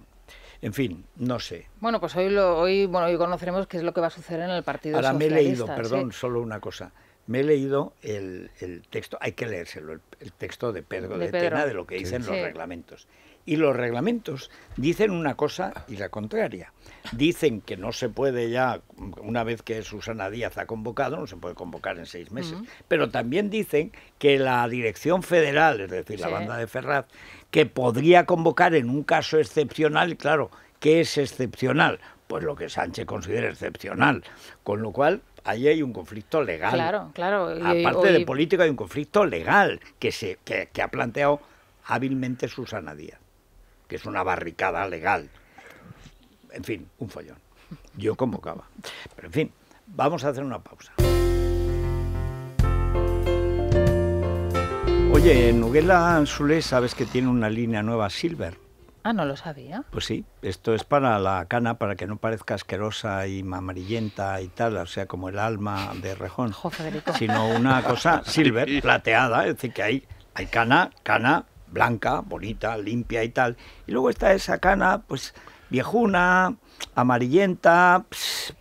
En fin, no sé. Bueno, pues hoy lo, hoy, bueno, hoy conoceremos qué es lo que va a suceder en el Partido Ahora Socialista. Ahora me he leído, perdón, solo una cosa. Me he leído el, el texto, hay que leérselo, el, texto de Pedro de, de Tena de lo que dicen los reglamentos. Y los reglamentos dicen una cosa y la contraria. Dicen que no se puede ya, una vez que Susana Díaz ha convocado, no se puede convocar en seis meses. Pero también dicen que la Dirección Federal, es decir, la banda de Ferraz, que podría convocar en un caso excepcional, claro, ¿qué es excepcional? Pues lo que Sánchez considera excepcional. Con lo cual, ahí hay un conflicto legal. Claro, claro. Aparte de político, hay un conflicto legal que, se, que ha planteado hábilmente Susana Díaz, que es una barricada legal en fin, un follón. Yo convocaba. Pero en fin, vamos a hacer una pausa. Oye, Nuguela Anzulé, ¿sabes que tiene una línea nueva Silver? Ah, no lo sabía. Pues sí, esto es para la cana, para que no parezca asquerosa y amarillenta y tal, o sea, como el alma de Rejón. Federico. Sino una cosa silver, plateada, es decir, que hay, hay cana, cana blanca, bonita, limpia y tal. Y luego está esa cana, pues viejuna, amarillenta,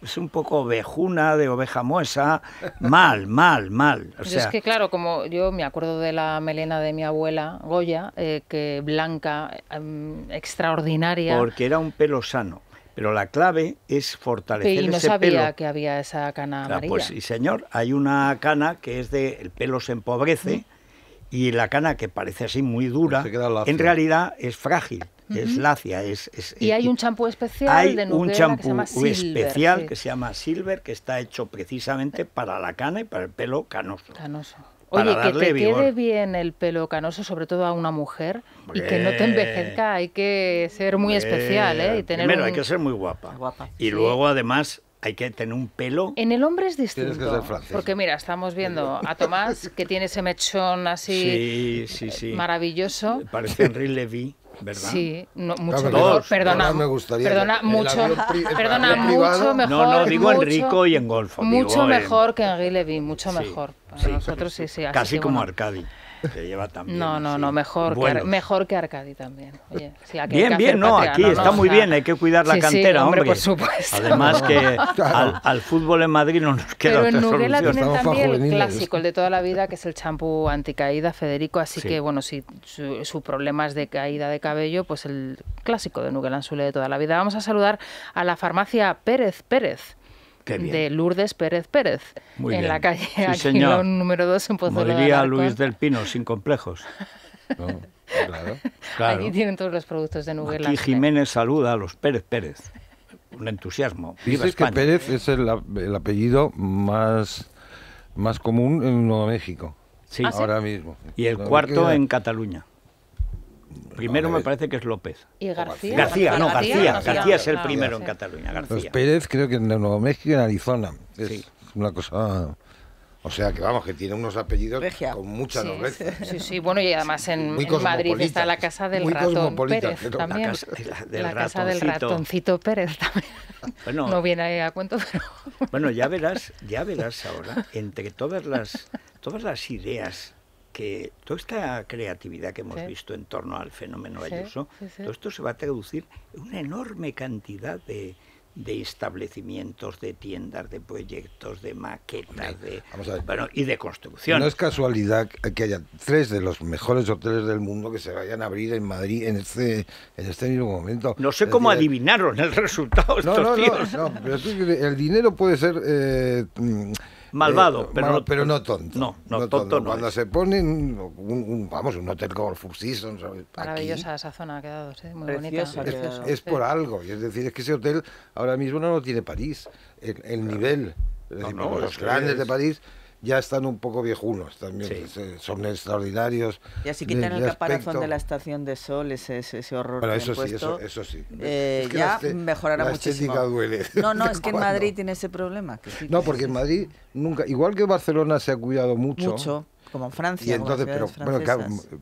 es un poco vejuna, de oveja muesa, mal, mal, mal. O pues sea... Es que claro, como yo me acuerdo de la melena de mi abuela, Goya, eh, que blanca, em, extraordinaria. Porque era un pelo sano. Pero la clave es fortalecer ese pelo. Y no sabía que había esa cana pues, amarilla. Pues sí, señor. Hay una cana que es de... El pelo se empobrece y la cana que parece así muy dura, en realidad es frágil es lacia. Es, y hay un champú especial hay un champú especial que se llama Silver, que está hecho precisamente para la cana y para el pelo canoso. Canoso. Oye, que te quede bien el pelo canoso, sobre todo a una mujer, y que no te envejezca, hay que ser muy especial, ¿eh? Y tener hay que ser muy guapa. guapa. Y luego, además, hay que tener un pelo. En el hombre es distinto. Porque mira, estamos viendo a Tomás, que tiene ese mechón así sí, sí, maravilloso. Parece Henry Levy. ¿verdad? Sí, no, mucho claro, mejor. Perdona, me gustaría perdona mucho, perdona mucho mejor. No, no, digo mucho, en rico y en golfo. Mucho mejor en... que en Gilevi, mucho sí, mejor. Para sí, nosotros sí, sí. Así casi que, como bueno, Arcadi. No, no, no, mejor, que, mejor que Arcadi también. bien, bien, no, aquí está muy bien, hay que cuidar la cantera, hombre, Por supuesto. Además que al, fútbol en Madrid no nos queda Pero otra en el clásico, el de toda la vida, que es el champú anticaída, Federico, así que bueno, si su, problema es de caída de cabello, pues el clásico de Nuguela azul de toda la vida. Vamos a saludar a la farmacia Pérez Pérez de Lourdes Pérez Pérez, en la calle sí, número 2 en Pozuelo Como diría Luis del Pino, sin complejos. No, claro. Aquí tienen todos los productos de Nubel. Y Jiménez saluda a los Pérez Pérez. Un entusiasmo. Viva Dices que Pérez es el, apellido más, más común en Nuevo México. Sí. ¿Ah, ahora mismo. Y el cuarto en Cataluña. Primero me parece que es López. ¿Y García? García, no, García. García, es el primero en Cataluña. Pérez creo que en Nuevo México y en Arizona. Es una cosa... O sea que vamos, que tiene unos apellidos con mucha sí, Sí, sí, bueno, y además en, Madrid está la casa del ratón Pérez también. La, casa, del, ratoncito Pérez también. no viene a cuento, pero... Bueno, ya verás, ya verás ahora, entre todas las, todas las ideas que toda esta creatividad que hemos visto en torno al fenómeno Ayuso, todo esto se va a traducir en una enorme cantidad de, establecimientos, de tiendas, de proyectos, de maquetas, de bueno, y de construcción. No es casualidad que haya tres de los mejores hoteles del mundo que se vayan a abrir en Madrid en este, en este mismo momento. No sé cómo adivinaron el resultado. No, estos no, el dinero puede ser eh, mm, malvado, eh, pero, no, tonto. No, no, tonto, no. Cuando se pone un, vamos, un hotel como el Four Seasons. Maravillosa esa zona ha quedado, muy bonita. Es, por algo, es decir, es que ese hotel ahora mismo no lo tiene París, el, nivel. Es decir, los grandes de París ya están un poco viejunos también, son extraordinarios. Y así quitan el caparazón de la estación de sol, ese, ese, horror. Bueno, eso sí, eh, eso, sí. ya mejorará este- mejorará la muchísimo. duele. No, no, es que en Madrid tiene ese problema. no, porque en Madrid nunca, igual que Barcelona se ha cuidado mucho. como en Francia.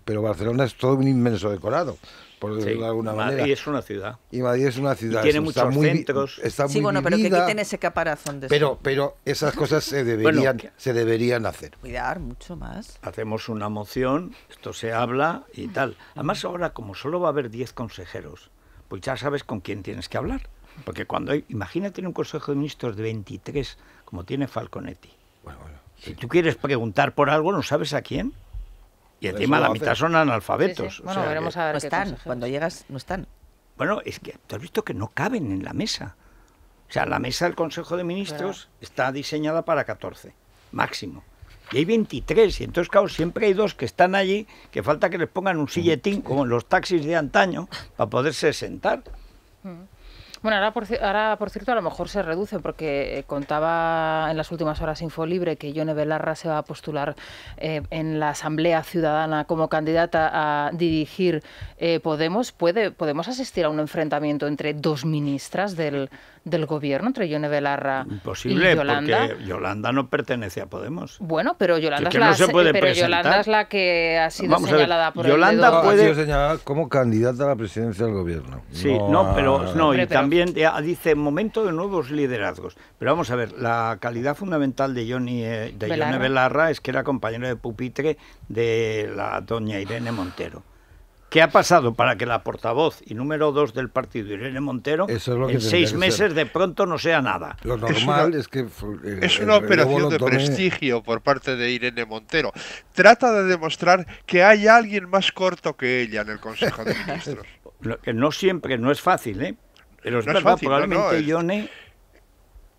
pero Barcelona es todo un inmenso decorado por alguna Madrid manera. Madrid es una ciudad. Y Madrid es una ciudad. tiene muchos centros. Está sí, bueno, pero que quiten ese caparazón de Pero, pero esas cosas se deberían, se deberían hacer. Cuidar mucho más. Hacemos una moción, esto se habla y tal. Además, ahora, como solo va a haber 10 consejeros, pues ya sabes con quién tienes que hablar. Porque cuando hay. Imagínate en un consejo de ministros de 23, como tiene Falconetti. Si tú quieres preguntar por algo, no sabes a quién. Y encima la mitad son analfabetos. Bueno, veremos a ver no están. Cuando llegas, no están. Bueno, es que tú has visto que no caben en la mesa. O sea, la mesa del Consejo de Ministros está diseñada para 14, máximo. Y hay 23, y entonces, claro, siempre hay dos que están allí, que falta que les pongan un silletín, como en los taxis de antaño, para poderse sentar. Mm. Bueno, ahora por, ahora por cierto a lo mejor se reduce porque eh, contaba en las últimas horas Libre que Yone Belarra se va a postular eh, en la Asamblea Ciudadana como candidata a dirigir eh, Podemos. ¿Puede, ¿Podemos asistir a un enfrentamiento entre dos ministras del, gobierno, entre Yone Belarra y Yolanda? Porque Yolanda no pertenece a Podemos. Bueno, pero Yolanda, es, la, que ha sido señalada por el Yolanda puede... Ha sido señalada como candidata a la presidencia del gobierno. Sí, no, pero no, también dice momento de nuevos liderazgos. Pero vamos a ver, la calidad fundamental de Johnny eh, de Belarra. es que era compañero de pupitre de la doña Irene Montero. ¿Qué ha pasado para que la portavoz y número dos del partido, Irene Montero, en seis meses de pronto no sea nada? Lo normal es, eh, una, que... es una operación de prestigio por parte de Irene Montero. Trata de demostrar que hay alguien más corto que ella en el Consejo de Ministros. no siempre, no es fácil, ¿eh? Pero es verdad, probablemente Yone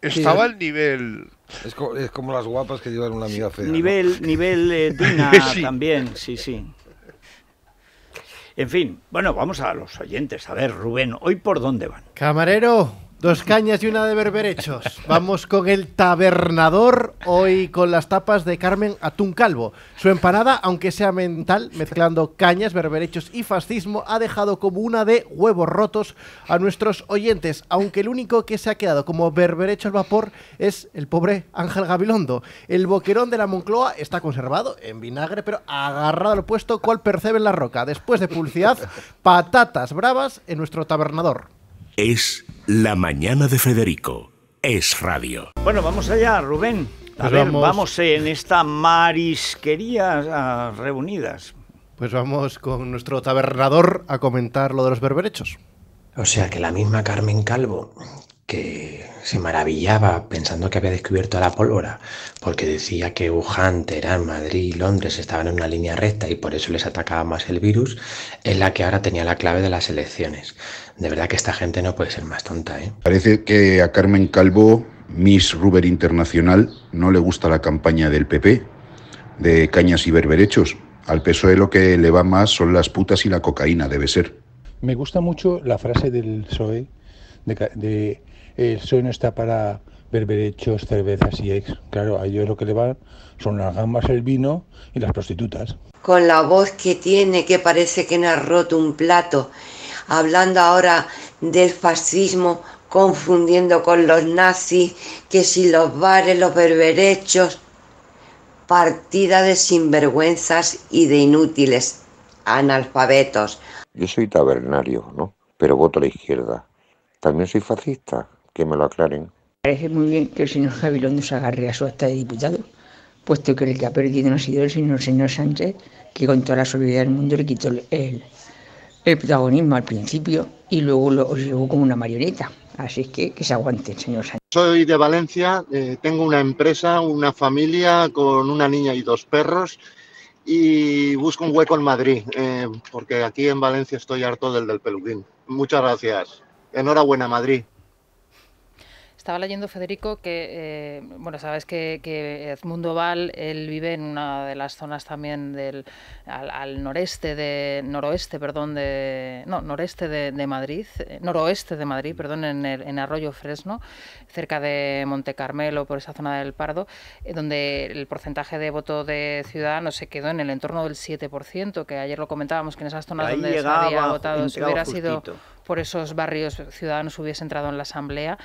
Estaba al nivel. Es como, las guapas que llevan una amiga fea. Nivel, nivel eh, Dina también, sí, sí. En fin, bueno, vamos a los oyentes. A ver, Rubén, ¿hoy por dónde van? Camarero, Dos cañas y una de berberechos. Vamos con el tabernador, hoy con las tapas de Carmen Atún Calvo. Su empanada, aunque sea mental, mezclando cañas, berberechos y fascismo, ha dejado como una de huevos rotos a nuestros oyentes, aunque el único que se ha quedado como berberecho al vapor es el pobre Ángel Gabilondo. El boquerón de la Moncloa está conservado en vinagre, pero agarrado al puesto cual percebe en la roca. Después de publicidad, patatas bravas en nuestro tabernador. Es la mañana de Federico es radio. Bueno, vamos allá, Rubén. A pues ver, vamos... en esta marisquería ah, reunidas. Pues vamos con nuestro tabernador a comentar lo de los berberechos. O sea que la misma Carmen Calvo, que se maravillaba pensando que había descubierto la pólvora, porque decía que Wuhan, Teherán, Madrid y Londres estaban en una línea recta y por eso les atacaba más el virus, es la que ahora tenía la clave de las elecciones. De verdad que esta gente no puede ser más tonta, ¿eh? Parece que a Carmen Calvo, Miss Ruber Internacional, no le gusta la campaña del PP, de cañas y berberechos. Al PSOE lo que le va más son las putas y la cocaína, debe ser. Me gusta mucho la frase del PSOE, de, de el PSOE no está para berberechos, cervezas y ex. Claro, a ellos lo que le va son las gambas, el vino y las prostitutas. Con la voz que tiene, que parece que no ha roto un plato hablando ahora del fascismo, confundiendo con los nazis, que si los bares, los berberechos, partida de sinvergüenzas y de inútiles, analfabetos. Yo soy tabernario, ¿no? Pero voto a la izquierda. También soy fascista, que me lo aclaren. Parece muy bien que el señor Javilón nos agarre a su acta de diputado, puesto que el que ha perdido no ha sido el señor, señor Sánchez, que con toda la solidaridad del mundo le quitó él el protagonismo al principio y luego lo llevo como una marioneta. Así es que que se aguante, señor Sánchez. Soy de Valencia, eh, tengo una empresa, una familia con una niña y dos perros y busco un hueco en Madrid, eh, porque aquí en Valencia estoy harto del del peluquín. Muchas gracias. Enhorabuena, Madrid. Estaba leyendo, Federico, que, eh, bueno, sabes que, que, Edmundo Val, él vive en una de las zonas también del, al, noreste de, noroeste, perdón, de, no, noreste de, Madrid, eh, noroeste de Madrid, perdón, en, el, Arroyo Fresno, cerca de Monte Carmelo, por esa zona del Pardo, eh, donde el porcentaje de voto de Ciudadanos se quedó en el entorno del 7%, que ayer lo comentábamos, que en esas zonas donde se había votado, si hubiera sido por esos barrios Ciudadanos hubiese entrado en la Asamblea.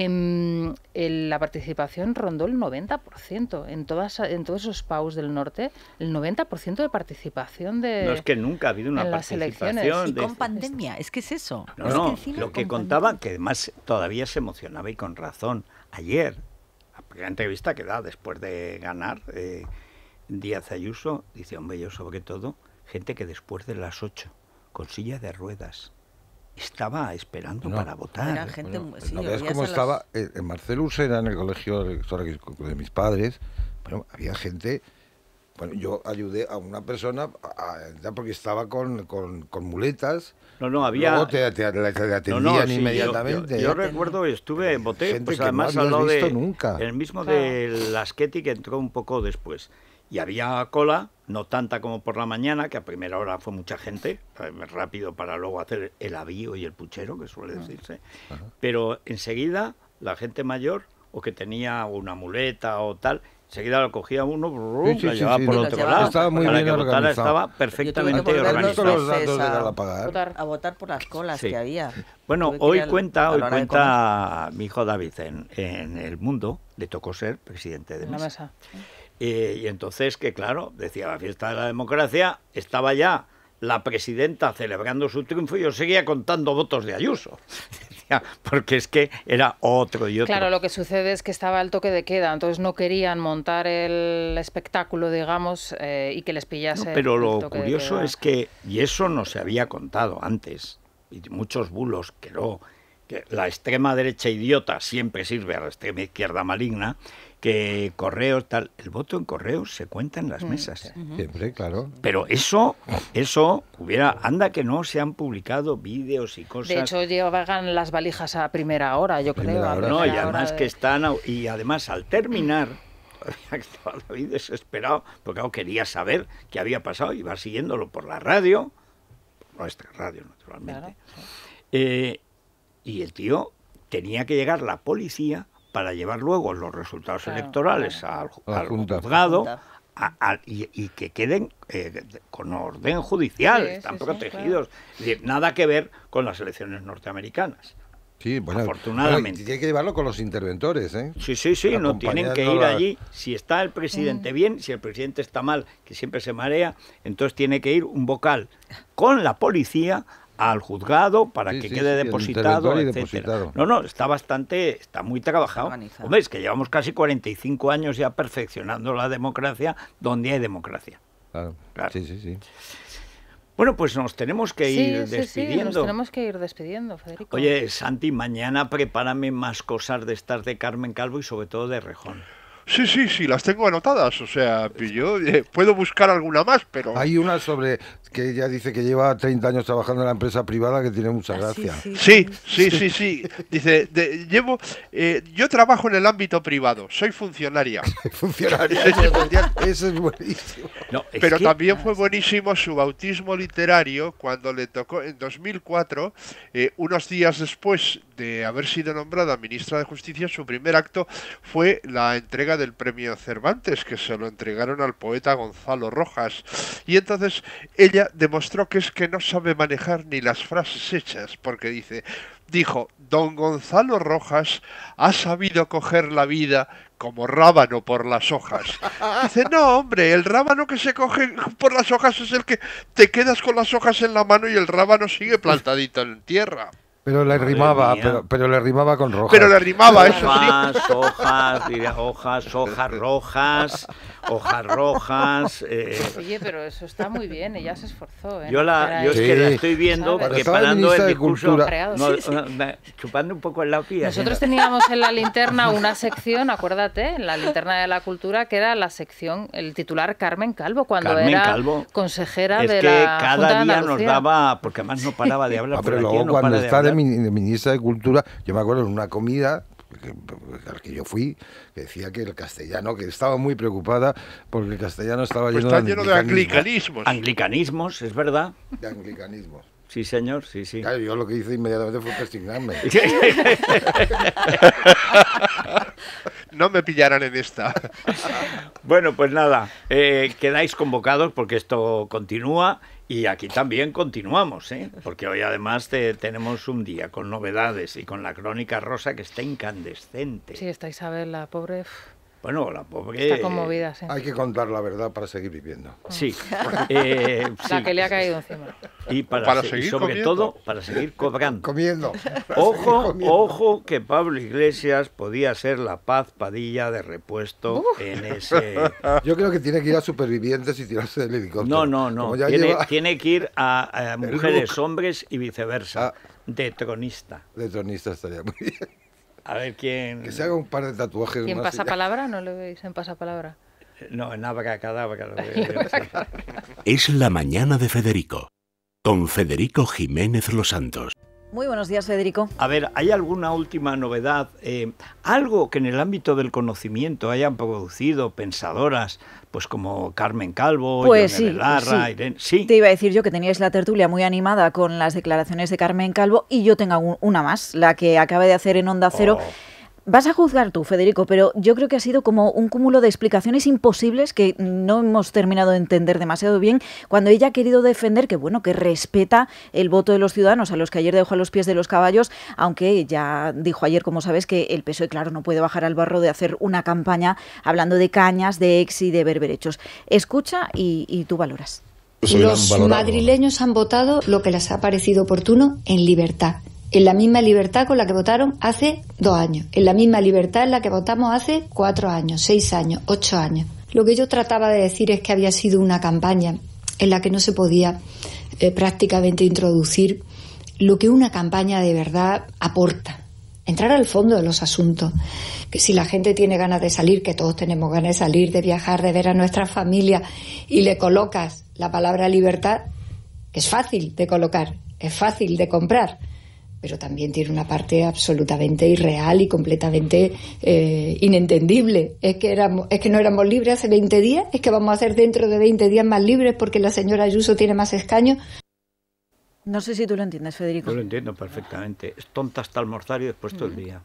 Em, la participación rondó el 90%. En, todas, en todos esos PAUs del norte, el 90% de participación de. No es que nunca ha habido una participación. Y con pandemia, es que es eso. No, no, lo que contaba, que además todavía se emocionaba y con razón, ayer, la entrevista que da después de ganar eh, Díaz Ayuso, dice, un bello sobre todo, gente que después de las 8, con silla de ruedas, estaba esperando para votar. Era gente, sí, no estaba. Eh, en Marcelo era en el colegio de mis padres, pero había gente. Bueno, yo ayudé a una persona a, porque estaba con, con, muletas. No, no, había. Luego te, te, atendían inmediatamente. Yo, recuerdo, estuve en Boté, pues además al de. Nunca. El mismo de Lasketi que entró un poco después y había cola, no tanta como por la mañana, que a primera hora fue mucha gente, rápido para luego hacer el avío y el puchero, que suele decirse, pero enseguida la gente mayor o que tenía una muleta o tal, enseguida lo cogía uno, la llevaba por otro lado. Estaba muy bien Estaba perfectamente organizado. A, votar por las colas que había. Bueno, hoy cuenta, hoy cuenta mi hijo David en, El Mundo, le tocó ser presidente de mesa. Eh, y entonces que, claro, decía la fiesta de la democracia, estaba ya la presidenta celebrando su triunfo y yo seguía contando votos de Ayuso. Porque es que era otro y otro. Claro, lo que sucede es que estaba el toque de queda, entonces no querían montar el espectáculo, digamos, eh, y que les pillase. pero lo curioso es que, y eso no se había contado antes, y muchos bulos que no, que la extrema derecha idiota siempre sirve a la extrema izquierda maligna, que correos, tal. El voto en correos se cuenta en las mm. mesas. Siempre, claro. Pero eso, eso hubiera, anda que no se han publicado vídeos y cosas. De hecho, llevan las valijas a primera hora, yo creo. No, y además que están, y además al terminar, estaba David desesperado, porque quería saber qué había pasado, iba siguiéndolo por la radio, nuestra radio, naturalmente. Eh, y el tío tenía que llegar la policía para llevar luego los resultados electorales al, juzgado y, que queden eh, con orden judicial, están protegidos. Nada que ver con las elecciones norteamericanas. Sí, bueno, afortunadamente. tiene que llevarlo con los interventores, ¿eh? Sí, sí, sí, no tienen que ir allí. Si está el presidente bien, si el presidente está mal, que siempre se marea, entonces tiene que ir un vocal con la policía al juzgado para que quede depositado, No, no, está bastante, está muy trabajado. Hombre, es que llevamos casi 45 años ya perfeccionando la democracia donde hay democracia. Claro, claro. sí, sí, sí. Bueno, pues nos tenemos que ir despidiendo. nos tenemos que ir despidiendo, Federico. Oye, Santi, mañana prepárame más cosas de estas de Carmen Calvo y sobre todo de Rejón. Sí, sí, sí, las tengo anotadas. O sea, yo eh, puedo buscar alguna más, pero. Hay una sobre que ella dice que lleva 30 años trabajando en la empresa privada que tiene mucha ah, gracia. sí, sí, sí, sí, Dice, llevo. Eh, yo trabajo en el ámbito privado, soy funcionaria. funcionaria. Eso es buenísimo. pero también fue buenísimo su bautismo literario cuando le tocó en 2004, eh, unos días después de haber sido nombrada ministra de Justicia, su primer acto fue la entrega del premio Cervantes, que se lo entregaron al poeta Gonzalo Rojas. Y entonces ella demostró que es que no sabe manejar ni las frases hechas, porque dice, dijo, don Gonzalo Rojas ha sabido coger la vida como rábano por las hojas. Dice, no, hombre, el rábano que se coge por las hojas es el que te quedas con las hojas en la mano y el rábano sigue plantadito en tierra. Pero le rimaba, pero, le rimaba con rojas. Pero le rimaba, eso Hojas, hojas, hojas, hojas rojas hojas rojas. Eh, Oye, pero eso está muy bien, ella se esforzó. ¿eh? Yo, la, es que la estoy viendo porque parando el discurso, no, chupando un poco en la pía. Nosotros teníamos en la linterna una sección, acuérdate, en la linterna de la cultura, que era la sección, el titular Carmen Calvo, cuando era consejera de la. Es que cada día nos daba, porque además no paraba de ah, hablar. pero luego, cuando está de ministra de Cultura, yo me acuerdo en una comida al que yo fui, que decía que el castellano, que estaba muy preocupada porque el castellano estaba pues lleno, de, anglicanismos. anglicanismos. es verdad. De anglicanismos. Sí, señor, sí, sí. Claro, yo lo que hice inmediatamente fue castigarme no me pillaran en esta. bueno, pues nada, eh, quedáis convocados porque esto continúa. Y aquí también continuamos, ¿eh? porque hoy además te, tenemos un día con novedades y con la crónica rosa que está incandescente. Sí, está Isabel, la pobre. Bueno, la pobre. Hay que contar la verdad para seguir viviendo. Sí. Eh, la que le ha caído encima. Y para, seguir sobre todo para seguir cobrando. Comiendo. Ojo, ojo que Pablo Iglesias podía ser la paz padilla de repuesto en ese. Yo creo que tiene que ir a supervivientes y tirarse del helicóptero. No, no, no. Tiene, que ir a, mujeres, hombres y viceversa. Ah. De tronista. De tronista estaría muy bien. A ver quién. Que se haga un par de tatuajes. ¿Quién pasa palabra? ¿No lo veis en pasapalabra? No, en abracadabra. es la mañana de Federico, con Federico Jiménez Los Santos. Muy buenos días, Federico. A ver, ¿hay alguna última novedad? Eh, algo que en el ámbito del conocimiento hayan producido pensadoras, pues como Carmen Calvo, pues sí, Irene. Te iba a decir yo que teníais la tertulia muy animada con las declaraciones de Carmen Calvo y yo tengo una más, la que acaba de hacer en Onda Cero. Oh. Vas a juzgar tú, Federico, pero yo creo que ha sido como un cúmulo de explicaciones imposibles que no hemos terminado de entender demasiado bien cuando ella ha querido defender que, bueno, que respeta el voto de los ciudadanos a los que ayer dejó a los pies de los caballos, aunque ya dijo ayer, como sabes, que el PSOE, claro, no puede bajar al barro de hacer una campaña hablando de cañas, de ex y de berberechos. Escucha y, y tú valoras. Los madrileños han votado lo que les ha parecido oportuno en libertad en la misma libertad con la que votaron hace dos años, en la misma libertad en la que votamos hace cuatro años, seis años, ocho años. Lo que yo trataba de decir es que había sido una campaña en la que no se podía eh, prácticamente introducir lo que una campaña de verdad aporta. Entrar al fondo de los asuntos. Que si la gente tiene ganas de salir, que todos tenemos ganas de salir, de viajar, de ver a nuestra familia, y le colocas la palabra libertad, es fácil de colocar, es fácil de comprar pero también tiene una parte absolutamente irreal y completamente eh, inentendible. Es que, éramos, es que no éramos libres hace 20 días, es que vamos a ser dentro de 20 días más libres porque la señora Ayuso tiene más escaños. No sé si tú lo entiendes, Federico. Yo lo entiendo perfectamente. Es tonta hasta almorzar y después todo el mm. día.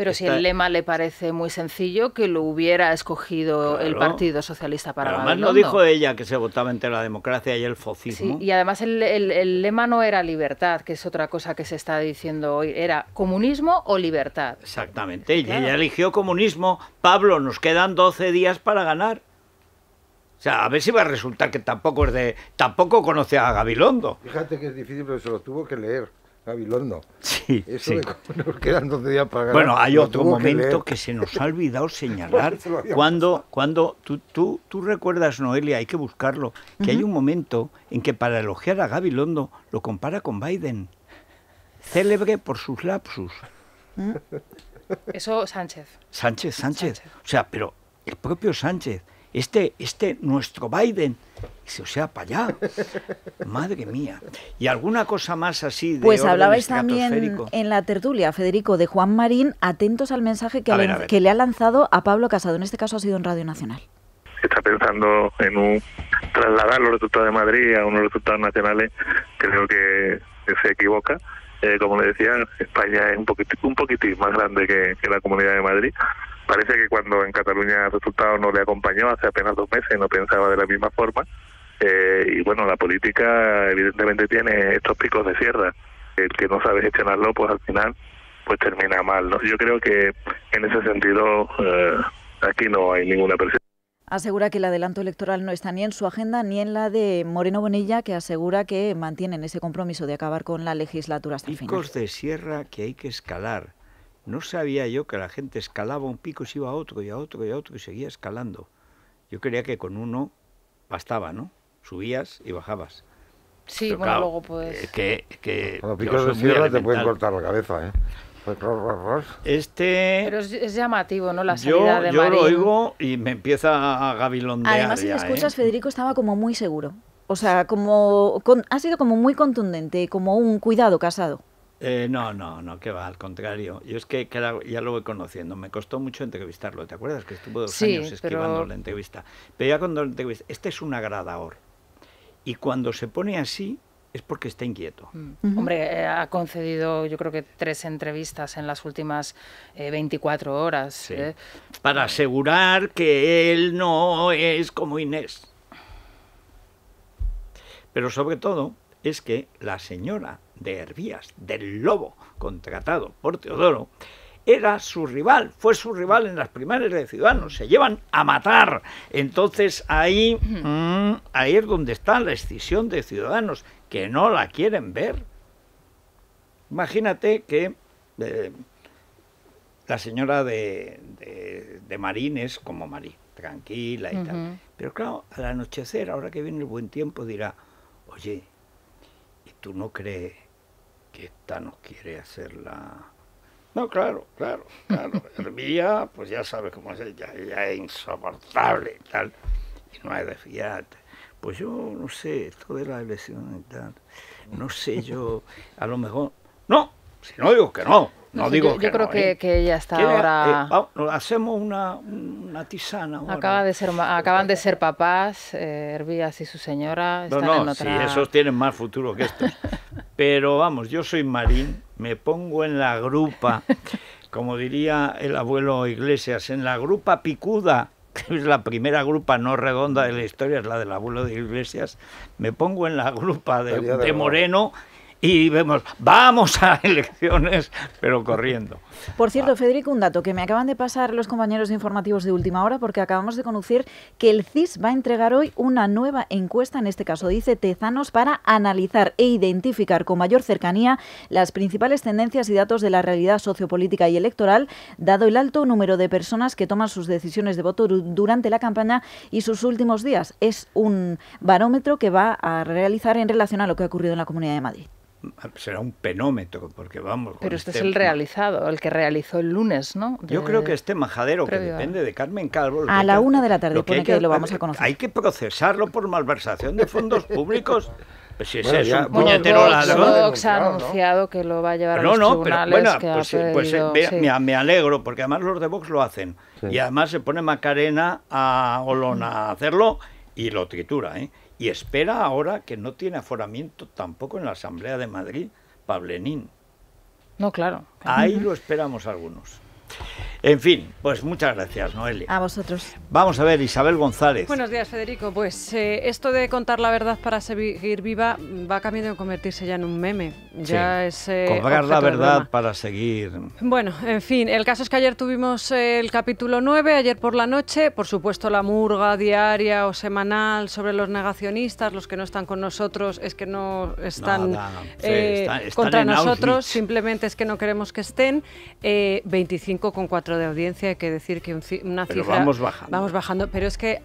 Pero si el lema le parece muy sencillo, que lo hubiera escogido el Partido Socialista para Pero Además, no dijo ella que se votaba entre la democracia y el fascismo. Sí, y además el, lema no era libertad, que es otra cosa que se está diciendo hoy. Era comunismo o libertad. Exactamente. ella eligió comunismo. Pablo, nos quedan 12 días para ganar. O sea, a ver si va a resultar que tampoco es de. tampoco conoce a Gabilondo. Fíjate que es difícil, pero se lo tuvo que leer. Gabilondo. Sí, nos quedan 12 días para Bueno, hay otro momento que, se nos ha olvidado señalar. cuando cuando tú, tú, tú, recuerdas, Noelia, hay que buscarlo, que hay un momento en que para elogiar a Londo... lo compara con Biden. Célebre por sus lapsus. ¿Mm? Eso Sánchez. Sánchez. Sánchez, O sea, pero el propio Sánchez, este, este nuestro Biden, o sea, para allá. Madre mía. ¿Y alguna cosa más así de Pues hablabais también en la tertulia, Federico, de Juan Marín, atentos al mensaje que, le, ha lanzado a Pablo Casado. En este caso ha sido en Radio Nacional está pensando en un, trasladar los resultados de Madrid a unos resultados nacionales, creo que se equivoca. Eh, como le decía, España es un poquitín, más grande que, que, la comunidad de Madrid. Parece que cuando en Cataluña el resultado no le acompañó hace apenas dos meses, no pensaba de la misma forma. Eh, y bueno, la política evidentemente tiene estos picos de sierra. El que no sabe gestionarlo, pues al final pues termina mal. ¿no? Yo creo que en ese sentido eh, aquí no hay ninguna presión. Asegura que el adelanto electoral no está ni en su agenda ni en la de Moreno Bonilla, que asegura que mantienen ese compromiso de acabar con la legislatura hasta el final. Picos de sierra que hay que escalar. No sabía yo que la gente escalaba un pico y se iba a otro y a otro y a otro y seguía escalando. Yo creía que con uno bastaba, ¿no? subías y bajabas. Sí, bueno, luego pues... Eh, que, que Cuando picos de sierra te pueden cortar la cabeza, ¿eh? Pues, este. Pero es, llamativo, ¿no? La salida yo, de Yo lo oigo y me empieza a gavilondear. Además, si ¿eh? escuchas, Federico estaba como muy seguro. O sea, como. ha sido como muy contundente, como un cuidado casado. Eh, no, no, no, que va, al contrario. Yo es que ya lo voy conociendo. Me costó mucho entrevistarlo, ¿te acuerdas? Que estuvo dos años esquivando la entrevista. Pero ya cuando la entrevista. Este es un agradador. Y cuando se pone así es porque está inquieto. Mm. Hombre, eh, ha concedido yo creo que tres entrevistas en las últimas 24 eh, horas. Eh. Para asegurar que él no es como Inés. Pero sobre todo es que la señora de Hervías, del lobo contratado por Teodoro, era su rival, fue su rival en las primarias de Ciudadanos, se llevan a matar. Entonces ahí, mm, es donde está la escisión de Ciudadanos, que no la quieren ver. Imagínate que eh, la señora de, de, Marín es como Marín, tranquila y tal. Pero claro, al anochecer, ahora que viene el buen tiempo, dirá, oye, ¿y tú no crees que esta nos quiere hacer la no, claro, claro, claro. Hervía, pues ya sabes cómo es, ella, ella es insoportable y tal. Y no hay de fiarte. Pues yo no sé, esto de la elecciones y tal, no sé yo, a lo mejor, no, si no digo que no, no, digo yo, que yo creo ¿eh? que, ella que, está ahora. Eh, hacemos una, una tisana. Ahora. Acaba de ser, acaban de ser papás, eh, y su señora. Están no, no, en otra... sí, esos tienen más futuro que estos. Pero vamos, yo soy marín me pongo en la grupa, como diría el abuelo Iglesias, en la grupa picuda, que es la primera grupa no redonda de la historia, es la del abuelo de Iglesias, me pongo en la grupa de, de Moreno y vemos, vamos a elecciones, pero corriendo. Por cierto, Federico, un dato que me acaban de pasar los compañeros informativos de última hora, porque acabamos de conocer que el CIS va a entregar hoy una nueva encuesta, en este caso dice Tezanos, para analizar e identificar con mayor cercanía las principales tendencias y datos de la realidad sociopolítica y electoral, dado el alto número de personas que toman sus decisiones de voto durante la campaña y sus últimos días. Es un barómetro que va a realizar en relación a lo que ha ocurrido en la Comunidad de Madrid será un penómetro, porque vamos... Pero este, es este el realizado, el que realizó el lunes, ¿no? yo creo que este majadero, que depende de Carmen Calvo... A la una de la tarde, pone que, lo vamos a conocer. Hay que procesarlo por malversación de fondos públicos. Pues si es eso, puñetero Vox ha anunciado que lo va a llevar a los no, no, bueno, pues, eh, pues eh, me, alegro, porque además los de Vox lo hacen. Y además se pone Macarena a Olona a hacerlo y lo tritura, ¿eh? y espera ahora que no tiene aforamiento tampoco en la Asamblea de Madrid, Pablenín. No, claro. Ahí lo esperamos algunos. En fin, pues muchas gracias, Noelia. A vosotros. Vamos a ver, Isabel González. Buenos días, Federico. Pues eh, esto de contar la verdad para seguir viva va cambiando de convertirse ya en un meme. Ya sí. es. Eh, la verdad para seguir. Bueno, en fin, el caso es que ayer tuvimos eh, el capítulo 9, ayer por la noche. Por supuesto, la murga diaria o semanal sobre los negacionistas, los que no están con nosotros, es que no están, contra nosotros, simplemente es que no queremos que estén. 25 con cuatro de audiencia, hay que decir que una cifra... Vamos bajando. Vamos bajando, pero es que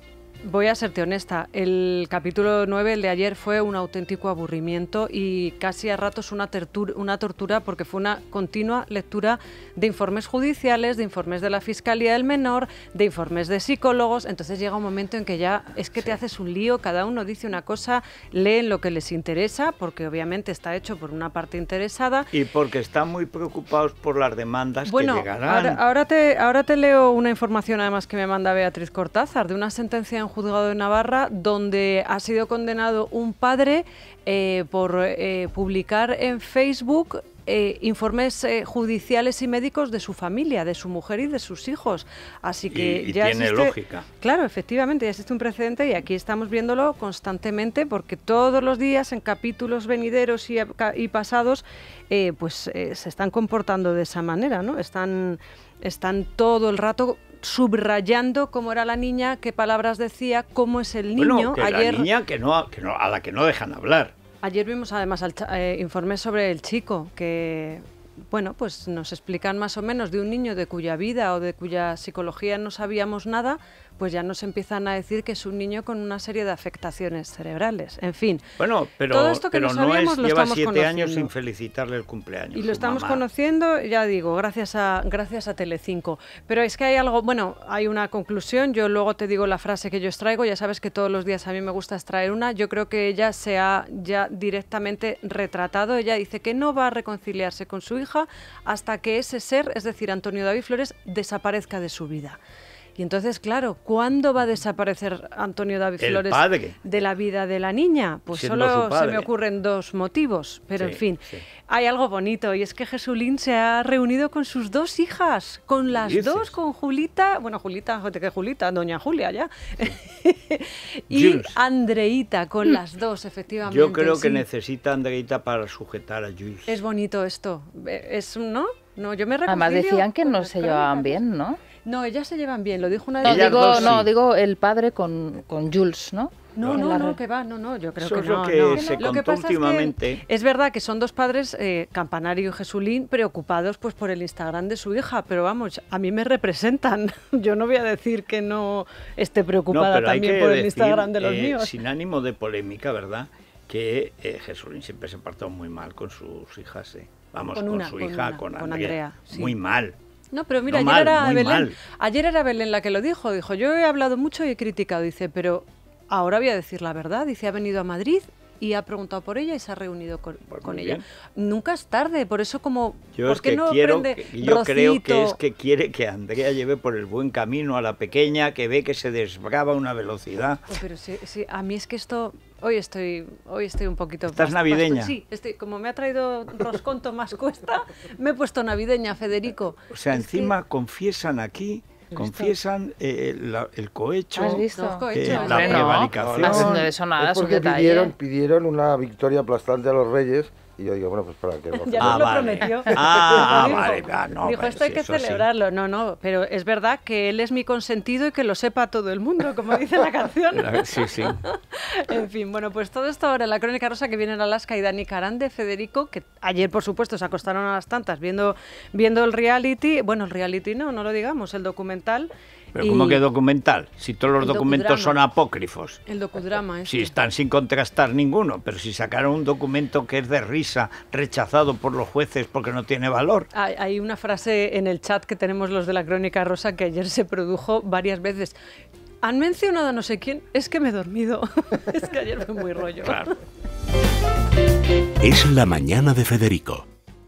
Voy a serte honesta, el capítulo 9, el de ayer, fue un auténtico aburrimiento y casi a ratos una, una tortura porque fue una continua lectura de informes judiciales, de informes de la Fiscalía del Menor, de informes de psicólogos. Entonces llega un momento en que ya es que te haces un lío, cada uno dice una cosa, leen lo que les interesa, porque obviamente está hecho por una parte interesada. Y porque están muy preocupados por las demandas que llegarán. Ahora, ahora, te, ahora te leo una información además que me manda Beatriz Cortázar de una sentencia en juzgado de Navarra donde ha sido condenado un padre eh, por eh, publicar en Facebook eh, informes judiciales y médicos de su familia, de su mujer y de sus hijos. Así que ya tiene lógica. Claro, efectivamente, ya existe un precedente y aquí estamos viéndolo constantemente porque todos los días en capítulos venideros y, pasados pues se están comportando de esa manera, ¿no? Están están todo el rato subrayando cómo era la niña, qué palabras decía, cómo es el niño. Bueno, que Ayer... La niña a la que no dejan hablar. Ayer vimos además al eh, informe sobre el chico, que bueno, pues nos explican más o menos de un niño de cuya vida o de cuya psicología no sabíamos nada, pues ya nos empiezan a decir que es un niño con una serie de afectaciones cerebrales. En fin, bueno, pero, todo esto que pero no es, lo estamos siete años sin felicitarle el cumpleaños. Y lo estamos conociendo, ya digo, gracias a, gracias a Telecinco. Pero es que hay algo, bueno, hay una conclusión, yo luego te digo la frase que yo extraigo, ya sabes que todos los días a mí me gusta extraer una, yo creo que ella se ha ya directamente retratado, ella dice que no va a reconciliarse con su hija hasta que ese ser, es decir, Antonio David Flores, desaparezca de su vida. Y entonces, claro, ¿cuándo va a desaparecer Antonio David Flores de la vida de la niña? Pues solo se me ocurren dos motivos, pero en fin, hay algo bonito y es que Jesulín se ha reunido con sus dos hijas, con las dos, con Julita, bueno, Julita, que Julita, doña Julia ya, y Andreita, con las dos, efectivamente. Yo creo que necesita Andreita para sujetar a Jules. Es bonito esto, es, ¿no? No, yo me Además decían que no se llevaban bien, ¿no? No, ellas se llevan bien, lo dijo una de las. Digo, no, digo el padre con, con Jules, ¿no? No, no, no, que va, no, no, yo creo que es no. Lo que se que últimamente. Es, verdad que son dos padres, eh, Campanario y Jesulín, preocupados pues por el Instagram de su hija, pero vamos, a mí me representan. Yo no voy a decir que no esté preocupada también por el Instagram de los eh, míos. Sin ánimo de polémica, ¿verdad? Que eh, Jesulín siempre se ha portado muy mal con sus hijas, vamos, con, su hija, con Andrea. Con Andrea Muy mal no, pero mira, era ayer era Belén la que lo dijo. Dijo, yo he hablado mucho y he criticado. Dice, pero ahora voy a decir la verdad. Dice, ha venido a Madrid y ha preguntado por ella y se ha reunido con, ella. Nunca es tarde, por eso como... Yo, que quiero, yo creo que es que quiere que Andrea lleve por el buen camino a la pequeña que ve que se desbrava a una velocidad. Oh, pero sí, a mí es que esto... Hoy estoy, hoy estoy un poquito... ¿Estás navideña? sí, estoy, como me ha traído Rosconto más cuesta, me he puesto navideña, Federico. O sea, encima confiesan aquí confiesan eh, el cohecho, la prevaricación. porque pidieron una victoria aplastante a los reyes y yo digo, bueno, pues para que... ya nos lo ah, prometió. Ah, ah vale, no, Dijo, esto hay que celebrarlo. No, no, pero es verdad que él es mi consentido y que lo sepa todo el mundo, como dice la canción. sí, sí. en fin, bueno, pues todo esto ahora la Crónica Rosa que viene en Alaska y Dani Caránde de Federico, que ayer, por supuesto, se acostaron a las tantas viendo, viendo el reality. Bueno, el reality no, no lo digamos, el documental. Pero ¿cómo que documental? Si todos los documentos son apócrifos. El docudrama, es. Si están sin contrastar ninguno, pero si sacaron un documento que es de risa, rechazado por los jueces porque no tiene valor. Hay, hay una frase en el chat que tenemos los de la Crónica Rosa que ayer se produjo varias veces. Han mencionado a no sé quién, es que me he dormido. es que ayer fue muy rollo. Claro. Es la mañana de Federico